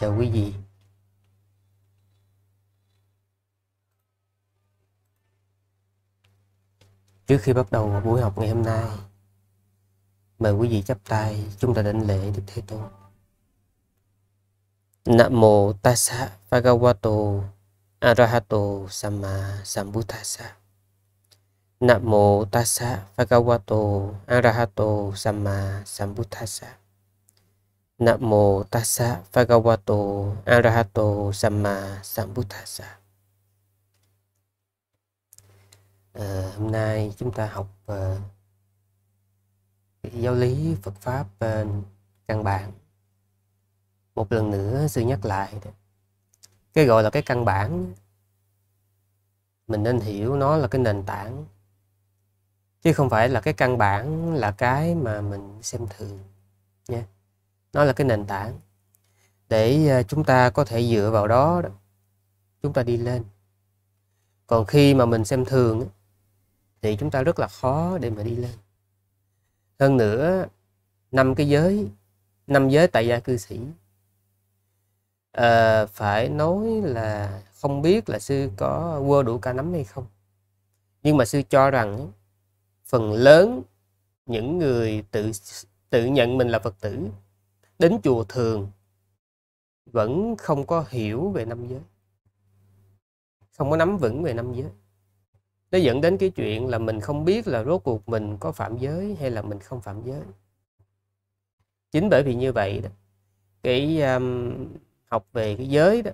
chào quý vị Trước khi bắt đầu buổi học ngày hôm nay Mời quý vị chắp tay chúng ta đảnh lễ Đức Thế Tôn Nam Mô Tassa Bhagavato Arahato Samma Sambuddhassa Nam Mô Tassa Bhagavato Arahato Samma Sambuddhassa Nam mô Tassa Bhagavato Arahato Samma Sambuddhasa. À, ờ, hôm nay chúng ta học uh, giáo lý Phật pháp uh, căn bản. Một lần nữa sư nhắc lại cái gọi là cái căn bản mình nên hiểu nó là cái nền tảng chứ không phải là cái căn bản là cái mà mình xem thường nha yeah nó là cái nền tảng để ờ, chúng ta có thể dựa vào đó chúng ta đi lên còn khi mà mình xem thường thì chúng ta rất là khó để mà đi lên hơn nữa năm cái giới năm giới tại gia cư sĩ à, phải nói là không biết là sư có quơ đủ ca nắm hay không nhưng mà sư cho rằng phần lớn những người tự tự nhận mình là phật tử đến chùa thường vẫn không có hiểu về năm giới không có nắm vững về năm giới nó dẫn đến cái chuyện là mình không biết là rốt cuộc mình có phạm giới hay là mình không phạm giới chính bởi vì như vậy đó cái um, học về cái giới đó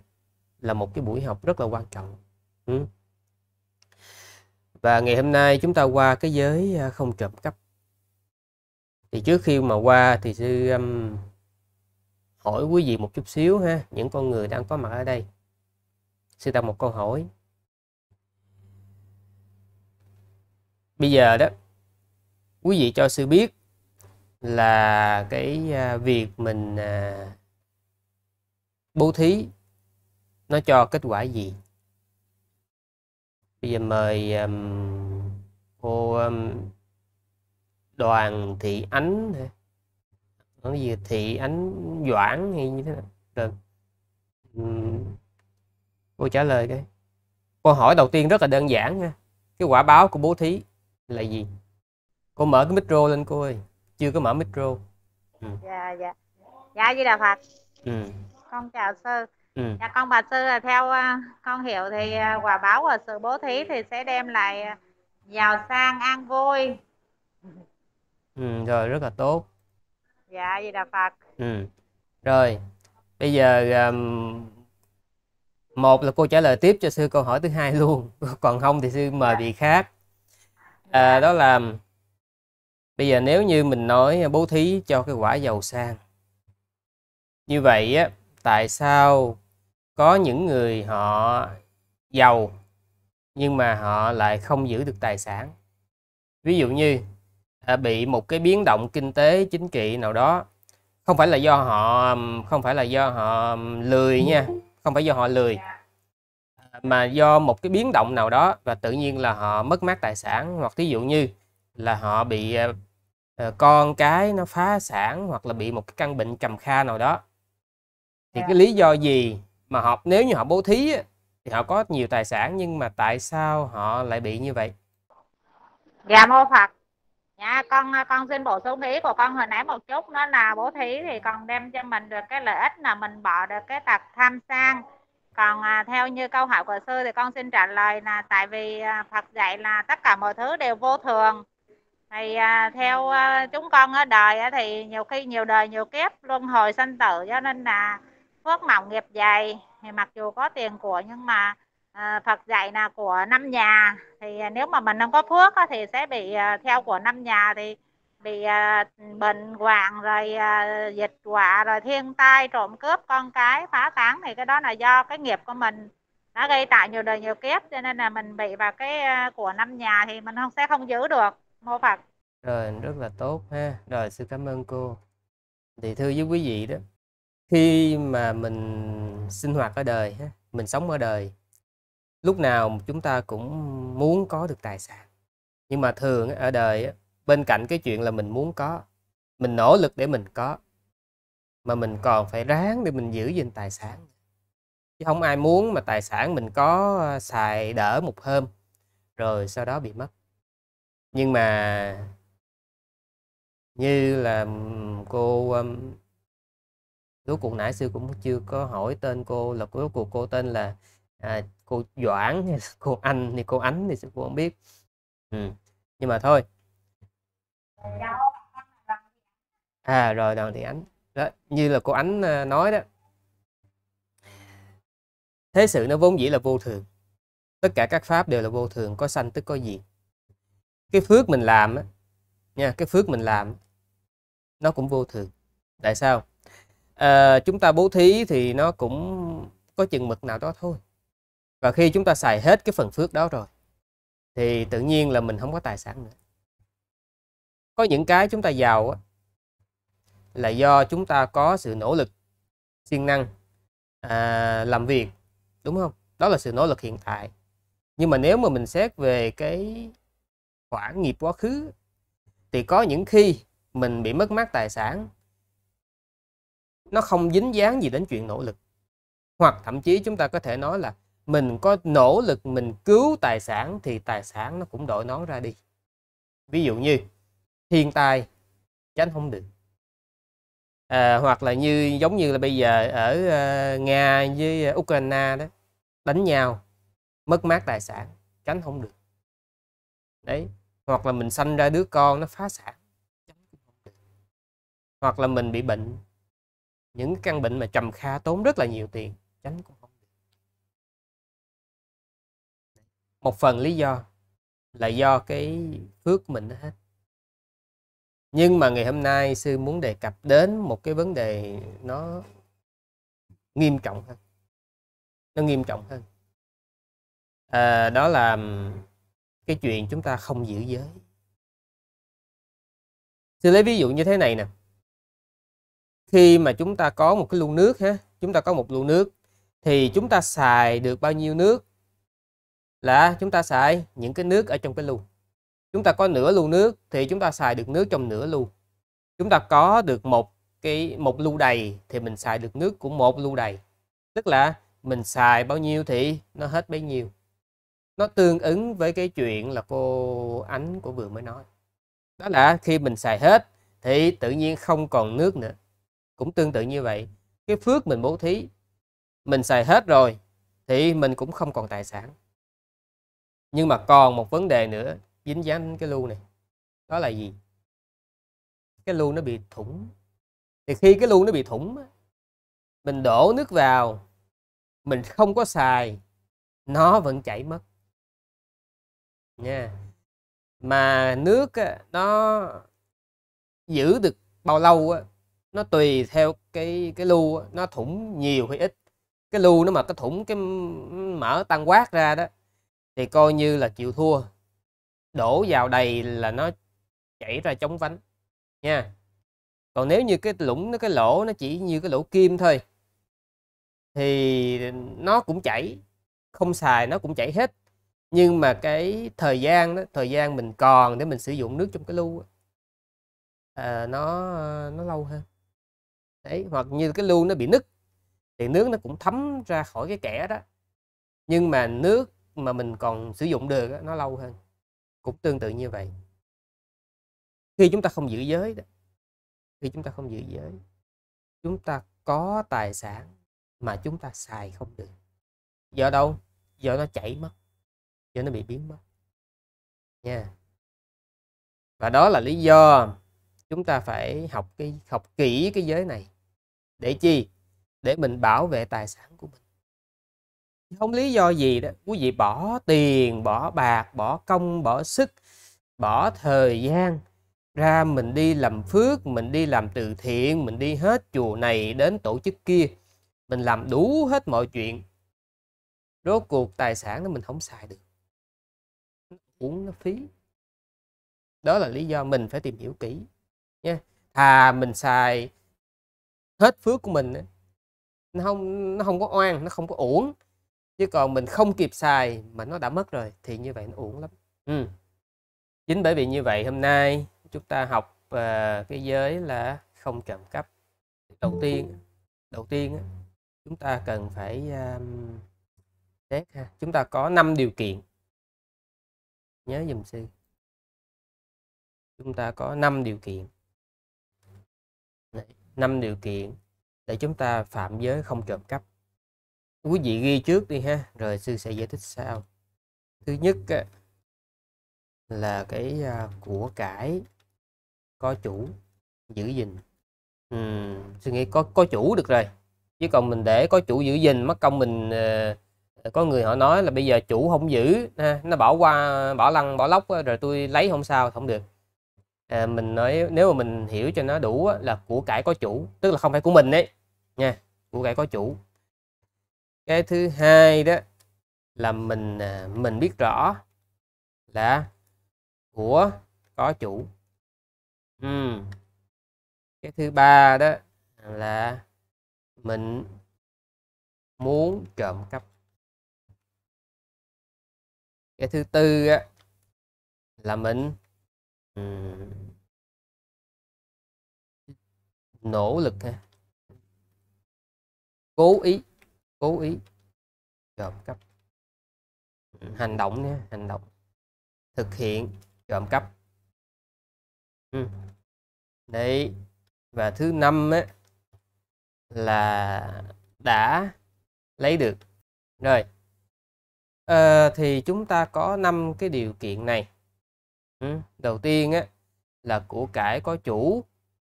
là một cái buổi học rất là quan trọng ừ. và ngày hôm nay chúng ta qua cái giới à, không trộm cắp thì trước khi mà qua thì sư um, hỏi quý vị một chút xíu ha những con người đang có mặt ở đây sưu tập một câu hỏi bây giờ đó quý vị cho sư biết là cái à, việc mình à, bố thí nó cho kết quả gì bây giờ mời cô đoàn thị ánh nó gì thị ánh doãn hay như thế nào rồi cô trả lời cái câu hỏi đầu tiên rất là đơn giản nha cái quả báo của bố thí là gì cô mở cái micro lên cô ơi chưa có mở micro ừ. dạ dạ dạ di đà phật ừ. con chào sư ừ. dạ con bà sư là theo à, con hiểu thì à, quả báo của sự bố thí thì sẽ đem lại à, giàu sang an vui ừ, rồi rất là tốt dạ vậy là phật ừ rồi bây giờ um, một là cô trả lời tiếp cho sư câu hỏi thứ hai luôn còn không thì sư mời dạ. vị khác à, dạ. đó là bây giờ nếu như mình nói bố thí cho cái quả giàu sang như vậy á tại sao có những người họ giàu nhưng mà họ lại không giữ được tài sản ví dụ như À, bị một cái biến động kinh tế chính trị nào đó không phải là do họ không phải là do họ lười nha không phải do họ lười mà do một cái biến động nào đó và tự nhiên là họ mất mát tài sản hoặc thí dụ như là họ bị à, à, con cái nó phá sản hoặc là bị một cái căn bệnh trầm kha nào đó thì cái lý do gì mà họ nếu như họ bố thí thì họ có nhiều tài sản nhưng mà tại sao họ lại bị như vậy dạ mô phật nha dạ, con à, con xin bổ sung ý của con hồi nãy một chút đó là bố thí thì còn đem cho mình được cái lợi ích là mình bỏ được cái tật tham sang còn à, theo như câu hỏi của sư thì con xin trả lời là tại vì à, phật dạy là tất cả mọi thứ đều vô thường thì à, theo à, chúng con ở đời à, thì nhiều khi nhiều đời nhiều kiếp luân hồi sanh tử cho nên là phước mỏng nghiệp dày thì mặc dù có tiền của nhưng mà À, phật dạy là của năm nhà thì à, nếu mà mình không có phước thì sẽ bị à, theo của năm nhà thì bị bệnh hoạn rồi dịch họa rồi thiên tai trộm cướp con cái phá tán thì cái đó là do cái nghiệp của mình đã gây tạo nhiều đời nhiều kiếp cho nên là mình bị vào cái của năm nhà thì mình không sẽ không giữ được mô Phật rồi rất là tốt ha rồi sư cảm ơn cô thì thưa với quý vị đó khi mà mình sinh hoạt ở đời mình sống ở đời lúc nào chúng ta cũng muốn có được tài sản nhưng mà thường ở đời bên cạnh cái chuyện là mình muốn có mình nỗ lực để mình có mà mình còn phải ráng để mình giữ gìn tài sản chứ không ai muốn mà tài sản mình có ờ, xài đỡ một hôm rồi sau đó bị mất nhưng mà như là cô lúc cuộc nãy sư cũng chưa có hỏi tên cô là cuối cuộc cô tên là à, cô Doãn hay là cô Anh thì cô Ánh thì cô không biết ừ. nhưng mà thôi à rồi đoàn thì Ánh đó như là cô Ánh à, nói đó thế sự nó vốn dĩ là vô thường tất cả các pháp đều là vô thường có sanh tức có diệt cái phước mình làm á nha cái phước mình làm nó cũng vô thường tại sao à, chúng ta bố thí thì nó cũng có chừng mực nào đó thôi và khi chúng ta xài hết cái phần phước đó rồi thì tự nhiên là mình không có tài sản nữa có những cái chúng ta giàu á, là do chúng ta có sự nỗ lực siêng năng à, làm việc đúng không đó là sự nỗ lực hiện tại nhưng mà nếu mà mình xét về cái khoản nghiệp quá khứ thì có những khi mình bị mất mát tài sản nó không dính dáng gì đến chuyện nỗ lực hoặc thậm chí chúng ta có thể nói là mình có nỗ lực mình cứu tài sản thì tài sản nó cũng đổi nón ra đi ví dụ như thiên tai tránh không được à, hoặc là như giống như là bây giờ ở uh, nga với ukraine đó đánh nhau mất mát tài sản tránh không được đấy hoặc là mình sanh ra đứa con nó phá sản hoặc là mình bị bệnh những căn bệnh mà trầm kha tốn rất là nhiều tiền tránh cũng một phần lý do là do cái phước mình hết nhưng mà ngày hôm nay sư muốn đề cập đến một cái vấn đề nó nghiêm trọng hơn nó nghiêm trọng hơn à, đó là cái chuyện chúng ta không giữ giới sư lấy ví dụ như thế này nè khi mà chúng ta có một cái lu nước ha chúng ta có một lu nước thì chúng ta xài được bao nhiêu nước là chúng ta xài những cái nước ở trong cái lu chúng ta có nửa lu nước thì chúng ta xài được nước trong nửa lu chúng ta có được một cái một lu đầy thì mình xài được nước của một lu đầy tức là mình xài bao nhiêu thì nó hết bấy nhiêu nó tương ứng với cái chuyện là cô ánh của vừa mới nói đó là khi mình xài hết thì tự nhiên không còn nước nữa cũng tương tự như vậy cái phước mình bố thí mình xài hết rồi thì mình cũng không còn tài sản nhưng mà còn một vấn đề nữa dính dáng cái lưu này đó là gì cái lưu nó bị thủng thì khi cái lưu nó bị thủng mình đổ nước vào mình không có xài nó vẫn chảy mất nha mà nước nó giữ được bao lâu á nó tùy theo cái cái lưu nó thủng nhiều hay ít cái lưu nó mà cái thủng cái mở tăng quát ra đó thì coi như là chịu thua đổ vào đầy là nó chảy ra chống vánh nha còn nếu như cái lũng nó cái lỗ nó chỉ như cái lỗ kim thôi thì nó cũng chảy không xài nó cũng chảy hết nhưng mà cái thời gian đó thời gian mình còn để mình sử dụng nước trong cái lưu à, nó nó lâu hơn đấy hoặc như cái lưu nó bị nứt thì nước nó cũng thấm ra khỏi cái kẽ đó nhưng mà nước mà mình còn sử dụng được đó, nó lâu hơn cũng tương tự như vậy khi chúng ta không giữ giới đó khi chúng ta không giữ giới chúng ta có tài sản mà chúng ta xài không được do đâu do nó chảy mất do nó bị biến mất nha và đó là lý do chúng ta phải học cái học kỹ cái giới này để chi để mình bảo vệ tài sản của mình không lý do gì đó quý vị bỏ tiền bỏ bạc bỏ công bỏ sức bỏ thời gian ra mình đi làm phước mình đi làm từ thiện mình đi hết chùa này đến tổ chức kia mình làm đủ hết mọi chuyện rốt cuộc tài sản đó mình không xài được uống nó phí đó là lý do mình phải tìm hiểu kỹ nha thà mình xài hết phước của mình nó không nó không có oan nó không có uổng chứ còn mình không kịp xài mà nó đã mất rồi thì như vậy nó uổng lắm ừ. chính bởi vì như vậy hôm nay chúng ta học uh, cái giới là không trộm cắp đầu tiên đầu tiên chúng ta cần phải um, xét ha chúng ta có 5 điều kiện nhớ dùm sư chúng ta có 5 điều kiện Đấy, 5 điều kiện để chúng ta phạm giới không trộm cắp quý vị ghi trước đi ha rồi sư sẽ giải thích sau thứ nhất là cái à, của cải có chủ giữ gìn ừ, sư nghĩ có có chủ được rồi chứ còn mình để có chủ giữ gìn mất công mình ờ, có người họ nói là bây giờ chủ không giữ nó bỏ qua bỏ lăn bỏ lóc rồi tôi lấy không sao không được à, mình nói nếu mà mình hiểu cho nó đủ là của cải có chủ tức là không phải của mình đấy nha của cải có chủ cái thứ hai đó là mình à, mình biết rõ là của có chủ ừ. cái thứ ba đó là mình muốn trộm cắp cái thứ tư á, là mình um, nỗ lực ha cố ý cố ý trộm cắp hành động nhé hành động thực hiện trộm cắp ừ. đấy và thứ năm á là đã lấy được rồi à, thì chúng ta có năm cái điều kiện này ừ. đầu tiên á là của cải có chủ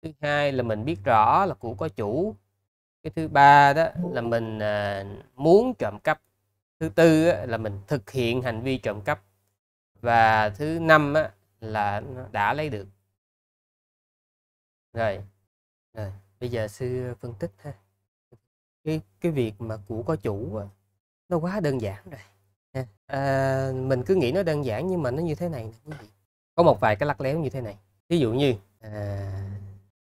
thứ hai là mình biết rõ là của có chủ cái thứ ba đó là mình à, muốn trộm cắp thứ tư á, là mình thực hiện hành vi trộm cắp và thứ năm á, là đã lấy được rồi rồi bây giờ sư phân tích ha cái cái việc mà của có chủ á, à, nó quá đơn giản rồi ha. à, mình cứ nghĩ nó đơn giản nhưng mà nó như thế này có một vài cái lắc léo như thế này ví dụ như à,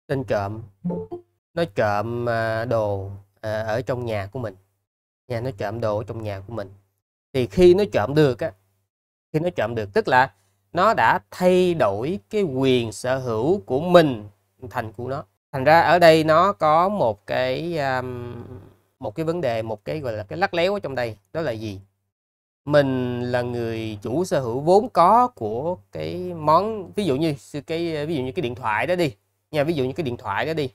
tên trộm nó trộm à, đồ à, ở trong nhà của mình nha nó trộm đồ ở trong nhà của mình thì khi nó trộm được á khi nó trộm được tức là nó đã thay đổi cái quyền sở hữu của mình thành của nó thành ra ở đây nó có một cái một cái vấn đề một cái gọi là cái lắc léo ở trong đây đó là gì mình là người chủ sở hữu vốn có của cái món ví dụ như cái ví dụ như cái điện thoại đó đi nha ví dụ như cái điện thoại đó đi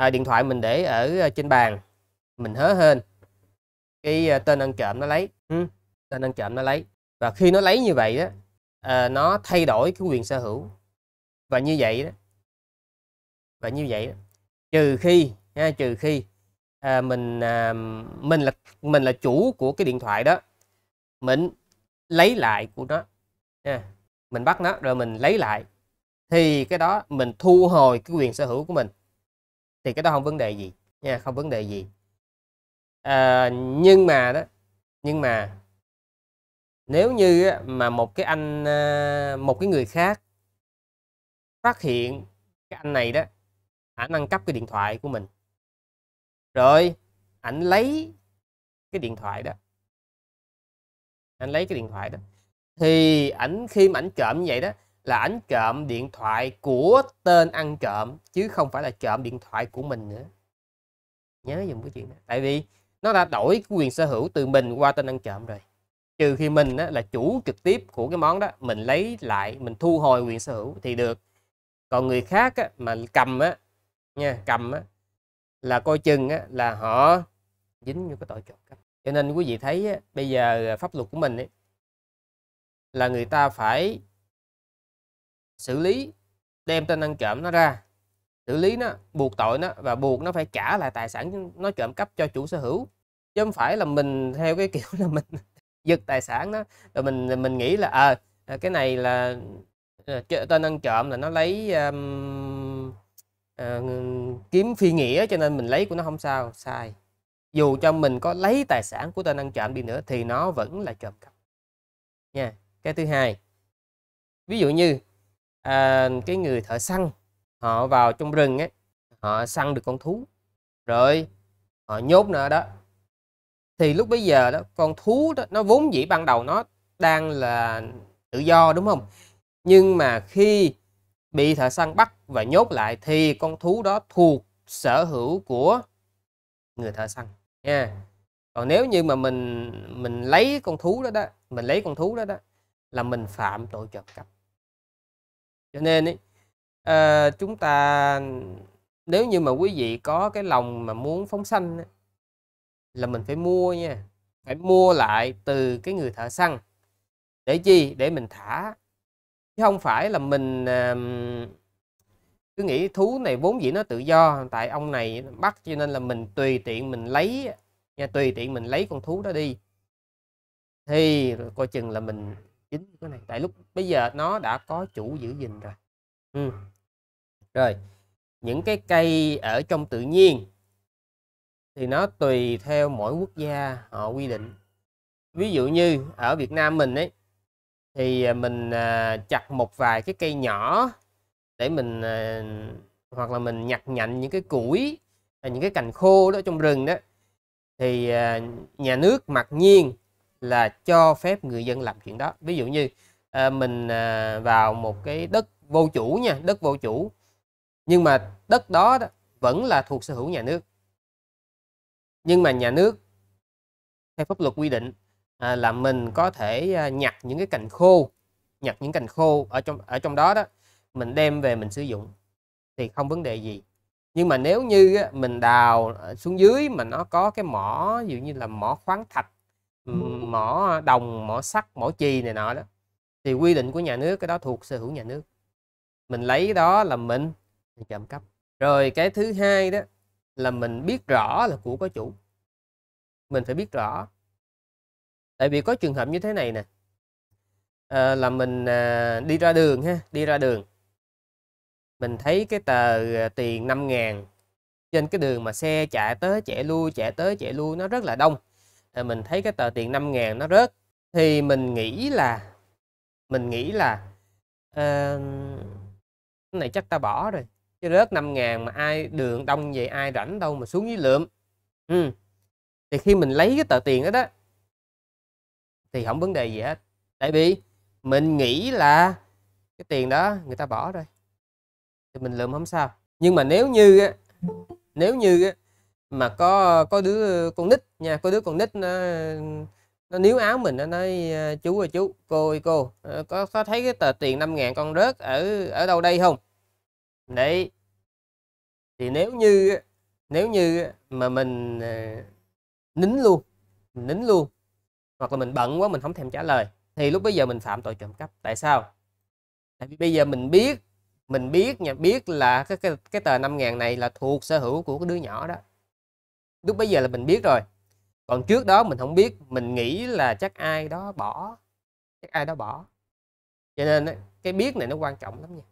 à, điện thoại mình để ở ờ, trên bàn mình hớ hên cái ờ, tên ăn trộm nó lấy ừ, tên ăn trộm nó lấy và khi nó lấy như vậy đó à, ờ, nó thay đổi cái quyền sở hữu và như vậy đó và như vậy đó. trừ khi ha, trừ khi à, mình à, mình là mình là chủ của cái điện thoại đó mình lấy lại của nó ha. mình bắt nó rồi mình lấy lại thì cái đó mình thu hồi cái quyền sở hữu của mình thì cái đó không vấn đề gì nha không vấn đề gì à, nhưng mà đó nhưng mà nếu như mà một cái anh ờ, một cái người khác phát hiện cái anh này đó ảnh ăn cắp cái điện thoại của mình rồi ảnh lấy cái điện thoại đó anh lấy cái điện thoại đó thì ảnh khi mà ảnh trộm như vậy đó là ảnh trộm điện thoại của tên ăn trộm chứ không phải là trộm điện thoại của mình nữa nhớ dùm cái chuyện này tại vì nó đã đổi quyền sở hữu từ mình qua tên ăn trộm rồi trừ khi mình á, là chủ trực tiếp của cái món đó mình lấy lại mình thu hồi quyền sở hữu thì được còn người khác á, mà cầm á nha cầm á là coi chừng á, là họ dính như cái tội trộm cắp cho nên quý vị thấy á, bây giờ pháp luật của mình ấy, là người ta phải xử lý đem tên ăn trộm nó ra xử lý nó buộc tội nó và buộc nó phải trả lại tài sản nó trộm cắp cho chủ sở hữu chứ không phải là mình theo cái kiểu là mình giật tài sản đó rồi mình mình nghĩ là à, cái này là ờ, tên ăn trộm là nó lấy um, uh, kiếm phi nghĩa cho nên mình lấy của nó không sao sai dù cho mình có lấy tài sản của tên ăn trộm đi nữa thì nó vẫn là trộm cắp nha cái thứ hai ví dụ như à, cái người thợ săn họ vào trong rừng ấy họ săn được con thú rồi họ nhốt nữa đó thì lúc bây giờ đó con thú đó nó vốn dĩ ban đầu nó đang là tự do đúng không nhưng mà khi bị thợ săn bắt và nhốt lại thì con thú đó thuộc sở hữu của người thợ săn nha còn nếu như mà mình mình lấy con thú đó đó mình lấy con thú đó đó là mình phạm tội trộm cắp cho nên ý, à, ờ, chúng ta nếu như mà quý vị có cái lòng mà muốn phóng sanh là mình phải mua nha phải mua lại từ cái người thợ săn để chi để mình thả chứ không phải là mình à, cứ nghĩ thú này vốn dĩ nó tự do tại ông này bắt cho nên là mình tùy tiện mình lấy nha tùy tiện mình lấy con thú đó đi thì coi chừng là mình chính cái này tại lúc bây giờ nó đã có chủ giữ gìn rồi ừ. ừ. rồi những cái cây ở trong tự nhiên thì nó tùy theo mỗi quốc gia họ quy định ví dụ như ở Việt Nam mình ấy thì à, mình à, chặt một vài cái cây nhỏ để mình à, hoặc là mình nhặt nhạnh những cái củi những cái cành khô đó trong rừng đó thì nhà nước mặc nhiên là cho phép người dân làm chuyện đó ví dụ như à, mình à, vào một cái đất vô chủ nha đất vô chủ nhưng mà đất đó, đó vẫn là thuộc sở hữu nhà nước nhưng mà nhà nước theo pháp luật quy định à, là mình có thể à, nhặt những cái cành khô nhặt những cành khô ở trong ở trong đó đó mình đem về mình sử dụng thì không vấn đề gì nhưng mà nếu như á, mình đào ờ, xuống dưới mà nó có cái mỏ dụ như là mỏ khoáng thạch mỏ đồng mỏ sắt mỏ chì này nọ đó thì quy định của nhà nước cái đó thuộc sở hữu nhà nước mình lấy đó là mình trộm cắp rồi cái thứ hai đó là mình biết rõ là của có chủ mình phải biết rõ tại vì có trường hợp như thế này nè à, là mình à, đi ra đường ha đi ra đường mình thấy cái tờ à, tiền 5 ngàn trên cái đường mà xe chạy tới chạy lui chạy tới chạy lui nó rất là đông thì mình thấy cái tờ tiền 5 ngàn nó rớt thì mình nghĩ là mình nghĩ là uh, cái này chắc ta bỏ rồi chứ rớt 5 ngàn mà ai đường đông vậy ai rảnh đâu mà xuống dưới lượm ừ. thì khi mình lấy cái tờ tiền đó đó thì không vấn đề gì hết tại vì mình nghĩ là cái tiền đó người ta bỏ rồi thì mình lượm không sao nhưng mà nếu như nếu như mà có có đứa con nít nha có đứa con nít nó nó níu áo mình nó nói ờ, chú ơi chú cô ơi cô ờ, có có thấy cái tờ tiền 5 ngàn con rớt ở ở đâu đây không đấy thì nếu như nếu như mà mình ờ, nín luôn mình nín luôn hoặc là mình bận quá mình không thèm trả lời thì lúc bây giờ mình phạm tội trộm cắp tại sao tại vì bây giờ mình biết mình biết nha biết là cái cái, cái tờ 5 ngàn này là thuộc sở hữu của cái đứa nhỏ đó lúc bây giờ là mình biết rồi còn trước đó mình không biết mình nghĩ là chắc ai đó bỏ chắc ai đó bỏ cho nên cái biết này nó quan trọng lắm nha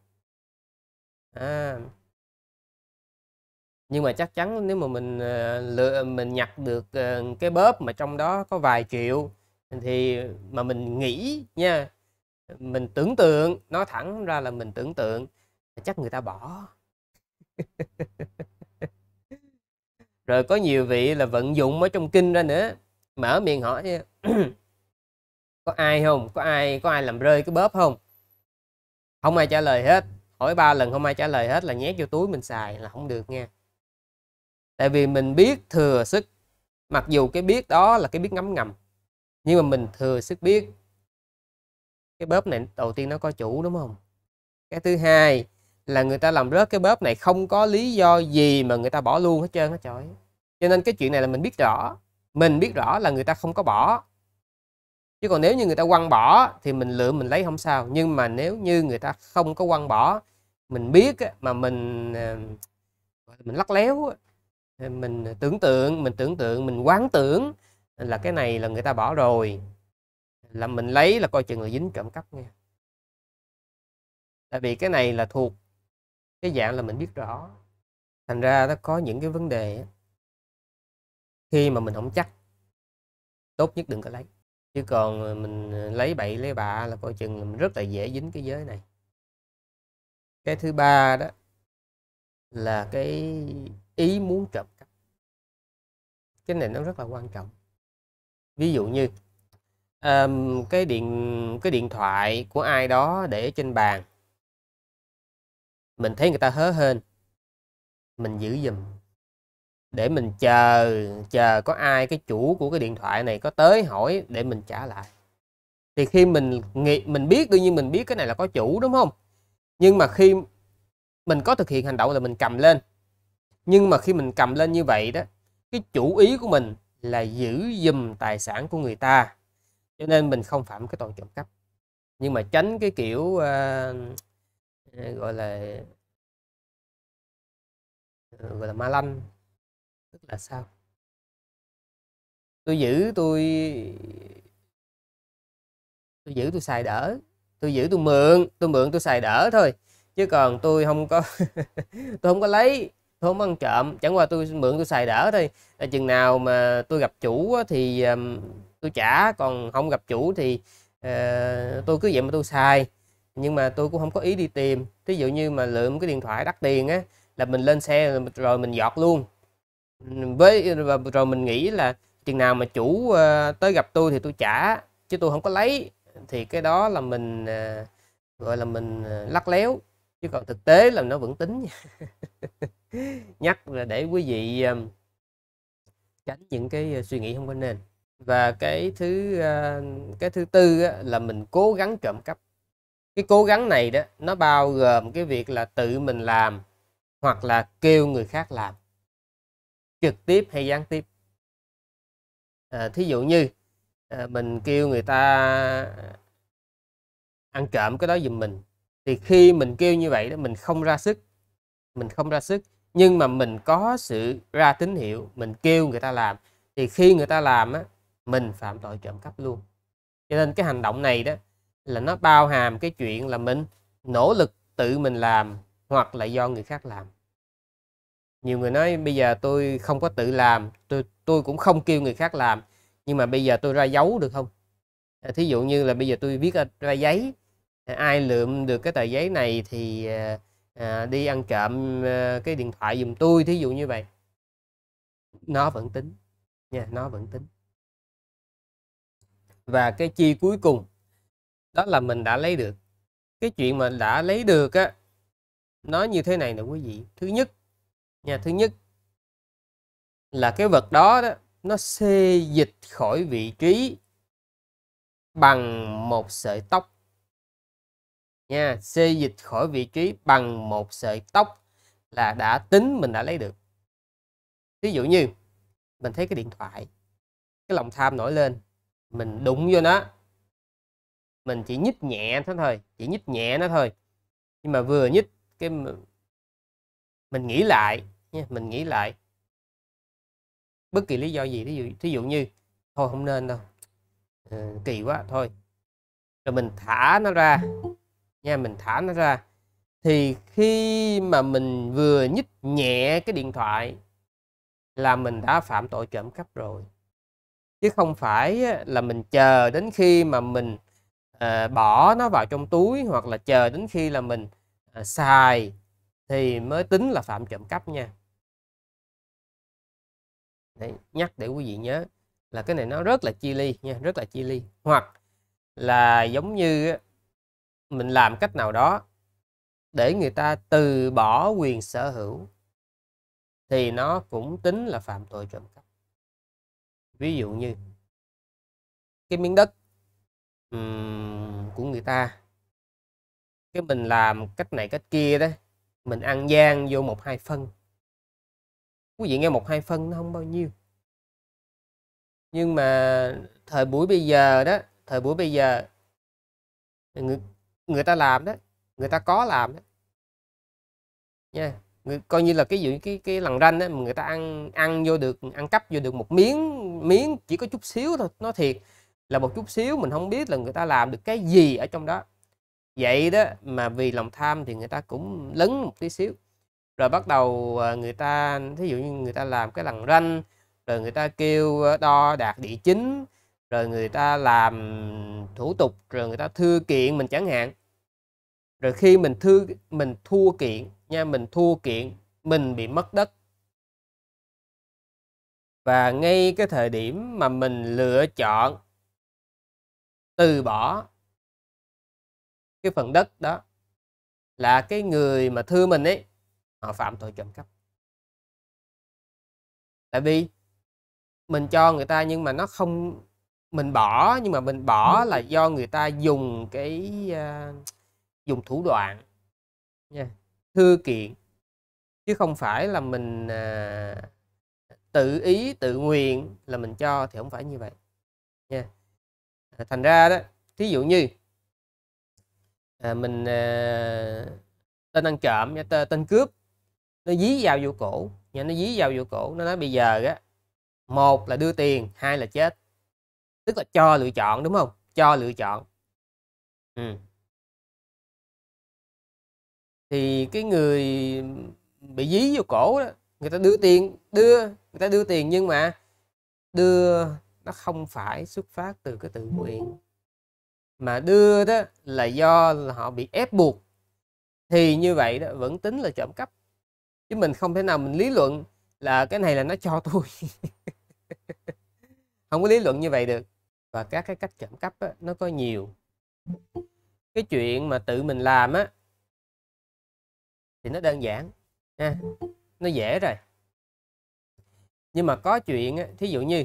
à. nhưng mà chắc chắn nếu mà mình ờ, lựa mình nhặt được ờ, cái bóp mà trong đó có vài triệu thì mà mình nghĩ nha mình tưởng tượng nói thẳng ra là mình tưởng tượng chắc người ta bỏ rồi có nhiều vị là vận dụng ở trong kinh ra nữa mở miệng hỏi có ai không có ai có ai làm rơi cái bóp không không ai trả lời hết hỏi ba lần không ai trả lời hết là nhét vô túi mình xài là không được nha tại vì mình biết thừa sức mặc dù cái biết đó là cái biết ngấm ngầm nhưng mà mình thừa sức biết cái bóp này đầu tiên nó có chủ đúng không cái thứ hai là người ta làm rớt cái bóp này không có lý do gì mà người ta bỏ luôn hết trơn hết trời cho nên cái chuyện này là mình biết rõ mình biết rõ là người ta không có bỏ chứ còn nếu như người ta quăng bỏ thì mình lựa mình lấy không sao nhưng mà nếu như người ta không có quăng bỏ mình biết mà mình ờ, mình lắc léo mình tưởng tượng mình tưởng tượng mình quán tưởng là cái này là người ta bỏ rồi là mình lấy là coi chừng là dính trộm cắp nghe. tại vì cái này là thuộc cái dạng là mình biết rõ thành ra nó có những cái vấn đề khi mà mình không chắc tốt nhất đừng có lấy chứ còn ờ, mình ờ, lấy bậy lấy bạ là coi chừng là mình rất là dễ dính cái giới này cái thứ ba đó là cái ý muốn trộm cắp cái này nó rất là quan trọng ví dụ như um, cái điện cái điện thoại của ai đó để trên bàn mình thấy người ta hớ hên mình giữ giùm để mình chờ chờ có ai cái chủ của cái điện thoại này có tới hỏi để mình trả lại thì khi mình nghĩ mình biết đương nhiên mình biết cái này là có chủ đúng không nhưng mà khi mình có thực hiện hành động là mình cầm lên nhưng mà khi mình cầm lên như vậy đó cái chủ ý của mình là giữ giùm tài sản của người ta cho nên mình không phạm cái tội trộm cắp nhưng mà tránh cái kiểu uh, gọi là ờ, gọi là ma lanh tức là sao tôi giữ tôi tôi giữ tôi xài đỡ tôi giữ tôi mượn tôi mượn tôi xài đỡ thôi chứ còn tôi không có tôi không có lấy tôi không ăn trộm chẳng qua tôi mượn tôi xài đỡ thôi à, chừng nào mà tôi gặp chủ thì um, tôi trả còn không gặp chủ thì uh, tôi cứ vậy mà tôi xài nhưng mà tôi cũng không có ý đi tìm ví dụ như mà lượm cái điện thoại đắt tiền á là mình lên xe rồi mình giọt luôn với rồi mình nghĩ là chừng nào mà chủ ờ, tới gặp tôi thì tôi trả chứ tôi không có lấy thì cái đó là mình ờ, gọi là mình ờ, lắc léo chứ còn thực tế là nó vẫn tính nhắc là để quý vị tránh những cái suy nghĩ không có nên và cái thứ cái thứ tư là mình cố gắng trộm cắp cái cố gắng này đó nó bao gồm cái việc là tự mình làm hoặc là kêu người khác làm trực tiếp hay gián tiếp à, thí dụ như à, mình kêu người ta ăn trộm cái đó giùm mình thì khi mình kêu như vậy đó mình không ra sức mình không ra sức nhưng mà mình có sự ra tín hiệu mình kêu người ta làm thì khi người ta làm á mình phạm tội trộm cắp luôn cho nên cái hành động này đó là nó bao hàm cái chuyện là mình nỗ lực tự mình làm hoặc là do người khác làm nhiều người nói bây giờ tôi không có tự làm tôi tôi cũng không kêu người khác làm nhưng mà bây giờ tôi ra dấu được không à, thí dụ như là bây giờ tôi viết ra giấy à, ai lượm được cái tờ giấy này thì à, à, đi ăn trộm à, cái điện thoại giùm tôi thí dụ như vậy nó vẫn tính nha nó vẫn tính và cái chi cuối cùng đó là mình đã lấy được cái chuyện mà đã lấy được á nó như thế này nè quý vị thứ nhất nhà thứ nhất là cái vật đó, đó nó xê dịch khỏi vị trí bằng một sợi tóc nha xê dịch khỏi vị trí bằng một sợi tóc là đã tính mình đã lấy được ví dụ như mình thấy cái điện thoại cái lòng tham nổi lên mình đụng vô nó mình chỉ nhích nhẹ thế thôi chỉ nhích nhẹ nó thôi nhưng mà vừa nhích cái mình nghĩ lại nha mình nghĩ lại bất kỳ lý do gì thí dụ thí dụ như thôi không nên đâu ừ, kỳ quá thôi rồi mình thả nó ra nha mình thả nó ra thì khi mà mình vừa nhích nhẹ cái điện thoại là mình đã phạm tội trộm cắp rồi chứ không phải là mình chờ đến khi mà mình Ờ, bỏ nó vào trong túi hoặc là chờ đến khi là mình ờ, xài thì mới tính là phạm trộm cắp nha Đấy, nhắc để quý vị nhớ là cái này nó rất là chi ly nha rất là chi ly hoặc là giống như mình làm cách nào đó để người ta từ bỏ quyền sở hữu thì nó cũng tính là phạm tội trộm cắp ví dụ như cái miếng đất của người ta cái mình làm cách này cách kia đó mình ăn gian vô một hai phân quý vị nghe một hai phân nó không bao nhiêu nhưng mà thời buổi bây giờ đó thời buổi bây giờ người, người ta làm đó người ta có làm đó nha người, coi như là cái dụ cái cái lần ranh đó người ta ăn ăn vô được ăn cắp vô được một miếng miếng chỉ có chút xíu thôi nó thiệt là một chút xíu mình không biết là người ta làm được cái gì ở trong đó vậy đó mà vì lòng tham thì người ta cũng lấn một tí xíu rồi bắt đầu ờ, người ta thí dụ như người ta làm cái lằn ranh rồi người ta kêu ờ, đo đạt địa chính rồi người ta làm thủ tục rồi người ta thưa kiện mình chẳng hạn rồi khi mình thư mình thua kiện nha mình thua kiện mình bị mất đất và ngay cái thời điểm mà mình lựa chọn từ bỏ cái phần đất đó là cái người mà thưa mình ấy họ phạm tội trộm cắp tại vì mình cho người ta nhưng mà nó không mình bỏ nhưng mà mình bỏ ừ. là do người ta dùng cái uh, dùng thủ đoạn nha yeah. thư kiện chứ không phải là mình uh, tự ý tự nguyện là mình cho thì không phải như vậy thành ra đó thí dụ như à, mình à, tên ăn trộm tên cướp nó dí vào vô cổ nha nó dí vào vô cổ nó nói bây giờ á một là đưa tiền hai là chết tức là cho lựa chọn đúng không cho lựa chọn ừ. thì cái người bị dí vô cổ đó người ta đưa tiền đưa người ta đưa tiền nhưng mà đưa nó không phải xuất phát từ cái tự nguyện mà đưa đó là do là họ bị ép buộc thì như vậy đó vẫn tính là trộm cắp chứ mình không thể nào mình lý luận là cái này là nó cho tôi không có lý luận như vậy được và các cái cách trộm cắp á, nó có nhiều cái chuyện mà tự mình làm á thì nó đơn giản nha nó dễ rồi nhưng mà có chuyện á, thí dụ như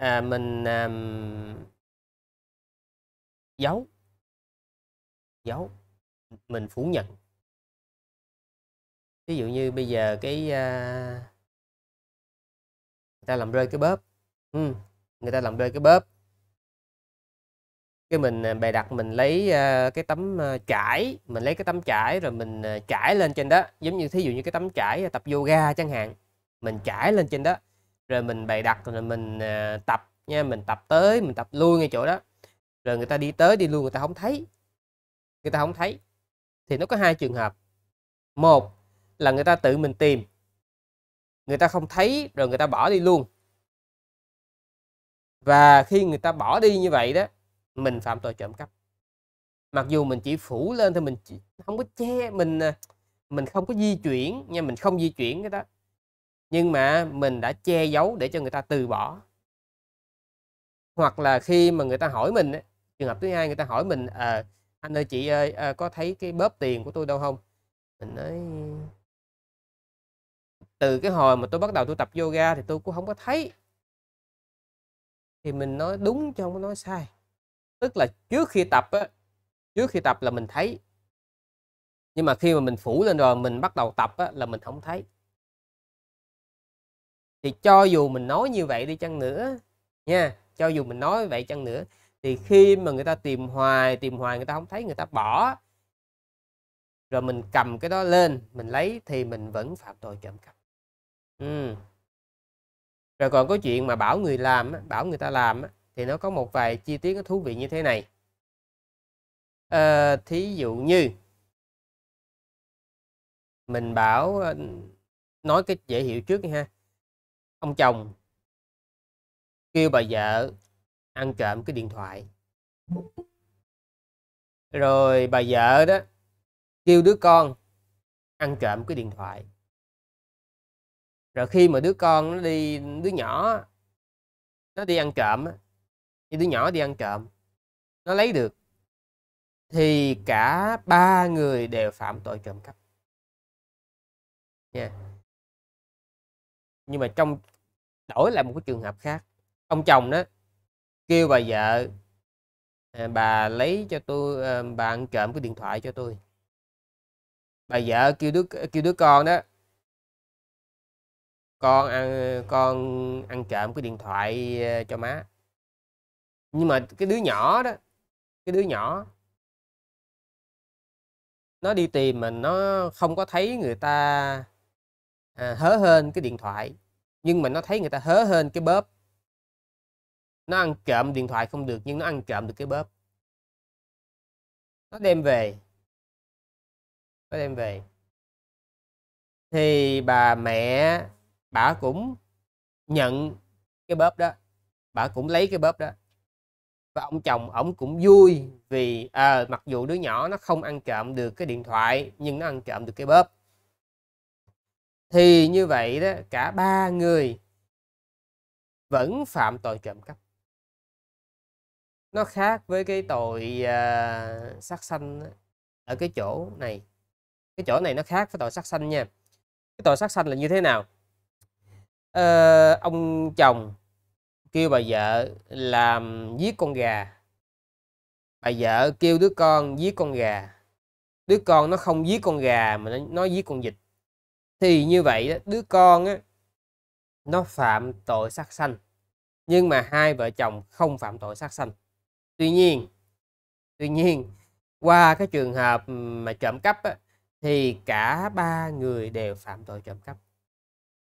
à, mình à, giấu giấu mình phủ nhận ví dụ như bây giờ cái à, người ta làm rơi cái bóp ừ, người ta làm rơi cái bóp cái mình à, bày đặt mình lấy à, cái tấm à, trải mình lấy cái tấm trải rồi mình trải lên trên đó giống như thí dụ như cái tấm trải tập yoga chẳng hạn mình trải lên trên đó rồi mình bày đặt rồi mình uh, tập nha mình tập tới mình tập lui ngay chỗ đó rồi người ta đi tới đi lui người ta không thấy người ta không thấy thì nó có hai trường hợp một là người ta tự mình tìm người ta không thấy rồi người ta bỏ đi luôn và khi người ta bỏ đi như vậy đó mình phạm tội trộm cắp mặc dù mình chỉ phủ lên thôi mình chỉ, không có che mình à, mình không có di chuyển nha mình không di chuyển cái đó nhưng mà mình đã che giấu để cho người ta từ bỏ hoặc là khi mà người ta hỏi mình trường hợp thứ hai người ta hỏi mình à, anh ơi chị ơi à, có thấy cái bóp tiền của tôi đâu không mình nói từ cái hồi mà tôi bắt đầu tôi tập yoga thì tôi cũng không có thấy thì mình nói đúng chứ không có nói sai tức là trước khi tập á trước khi tập là mình thấy nhưng mà khi mà mình phủ lên rồi mình bắt đầu tập á, là mình không thấy thì cho dù mình nói như vậy đi chăng nữa nha cho dù mình nói vậy chăng nữa thì khi mà người ta tìm hoài tìm hoài người ta không thấy người ta bỏ rồi mình cầm cái đó lên mình lấy thì mình vẫn phạm tội trộm cắp ừ. rồi còn có chuyện mà bảo người làm bảo người ta làm thì nó có một vài chi tiết thú vị như thế này à, thí dụ như mình bảo nói cái dễ hiểu trước đi ha ông chồng kêu bà vợ ăn trộm cái điện thoại rồi bà vợ đó kêu đứa con ăn trộm cái điện thoại rồi khi mà đứa con nó đi đứa nhỏ nó đi ăn trộm thì đứa nhỏ đi ăn trộm nó lấy được thì cả ba người đều phạm tội trộm cắp nha yeah nhưng mà trong đổi lại một cái trường hợp khác ông chồng đó kêu bà vợ à, bà lấy cho tôi à, bà ăn trộm cái điện thoại cho tôi bà vợ kêu đứa kêu đứa con đó con ăn con ăn trộm cái điện thoại à, cho má nhưng mà cái đứa nhỏ đó cái đứa nhỏ nó đi tìm mình nó không có thấy người ta à, hớ hên cái điện thoại nhưng mà nó thấy người ta hớ hên cái bóp nó ăn trộm điện thoại không được nhưng nó ăn trộm được cái bóp nó đem về nó đem về thì bà mẹ bà cũng nhận cái bóp đó bà cũng lấy cái bóp đó và ông chồng ổng cũng vui vì à, mặc dù đứa nhỏ nó không ăn trộm được cái điện thoại nhưng nó ăn trộm được cái bóp thì như vậy đó cả ba người vẫn phạm tội trộm cắp nó khác với cái tội uh, sát sanh ở cái chỗ này cái chỗ này nó khác với tội sát sanh nha cái tội sát sanh là như thế nào uh, ông chồng kêu bà vợ làm giết con gà bà vợ kêu đứa con giết con gà đứa con nó không giết con gà mà nó, nó giết con vịt thì như vậy đó, đứa con á, nó phạm tội sát sanh nhưng mà hai vợ chồng không phạm tội sát sanh tuy nhiên tuy nhiên qua cái trường hợp mà trộm cắp á, thì cả ba người đều phạm tội trộm cắp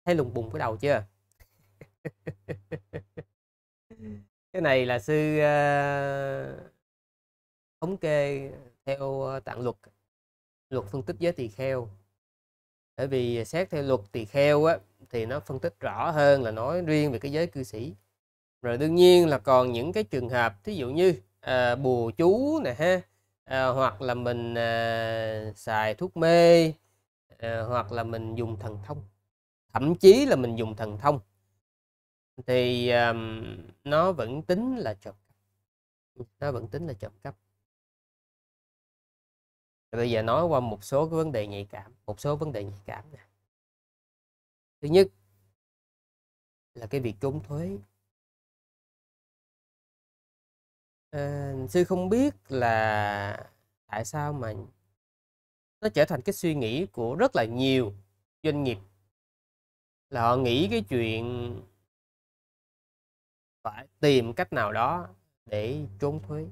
thấy lùng bùng cái đầu chưa cái này là sư uh, thống kê theo ờ, tạng luật luật phân tích giới tỳ kheo bởi vì xét theo luật tỳ kheo á, thì nó phân tích rõ hơn là nói riêng về cái giới cư sĩ rồi đương nhiên là còn những cái trường hợp thí dụ như à, bùa chú nè ha à, hoặc là mình à, xài thuốc mê à, hoặc là mình dùng thần thông thậm chí là mình dùng thần thông thì um, nó vẫn tính là trộm cắp nó vẫn tính là trộm cắp rồi bây giờ nói qua một số cái vấn đề nhạy cảm, một số vấn đề nhạy cảm nè. Thứ nhất là cái việc trốn thuế. À, sư không biết là tại sao mà nó trở thành cái suy nghĩ của rất là nhiều doanh nghiệp là họ nghĩ cái chuyện phải tìm cách nào đó để trốn thuế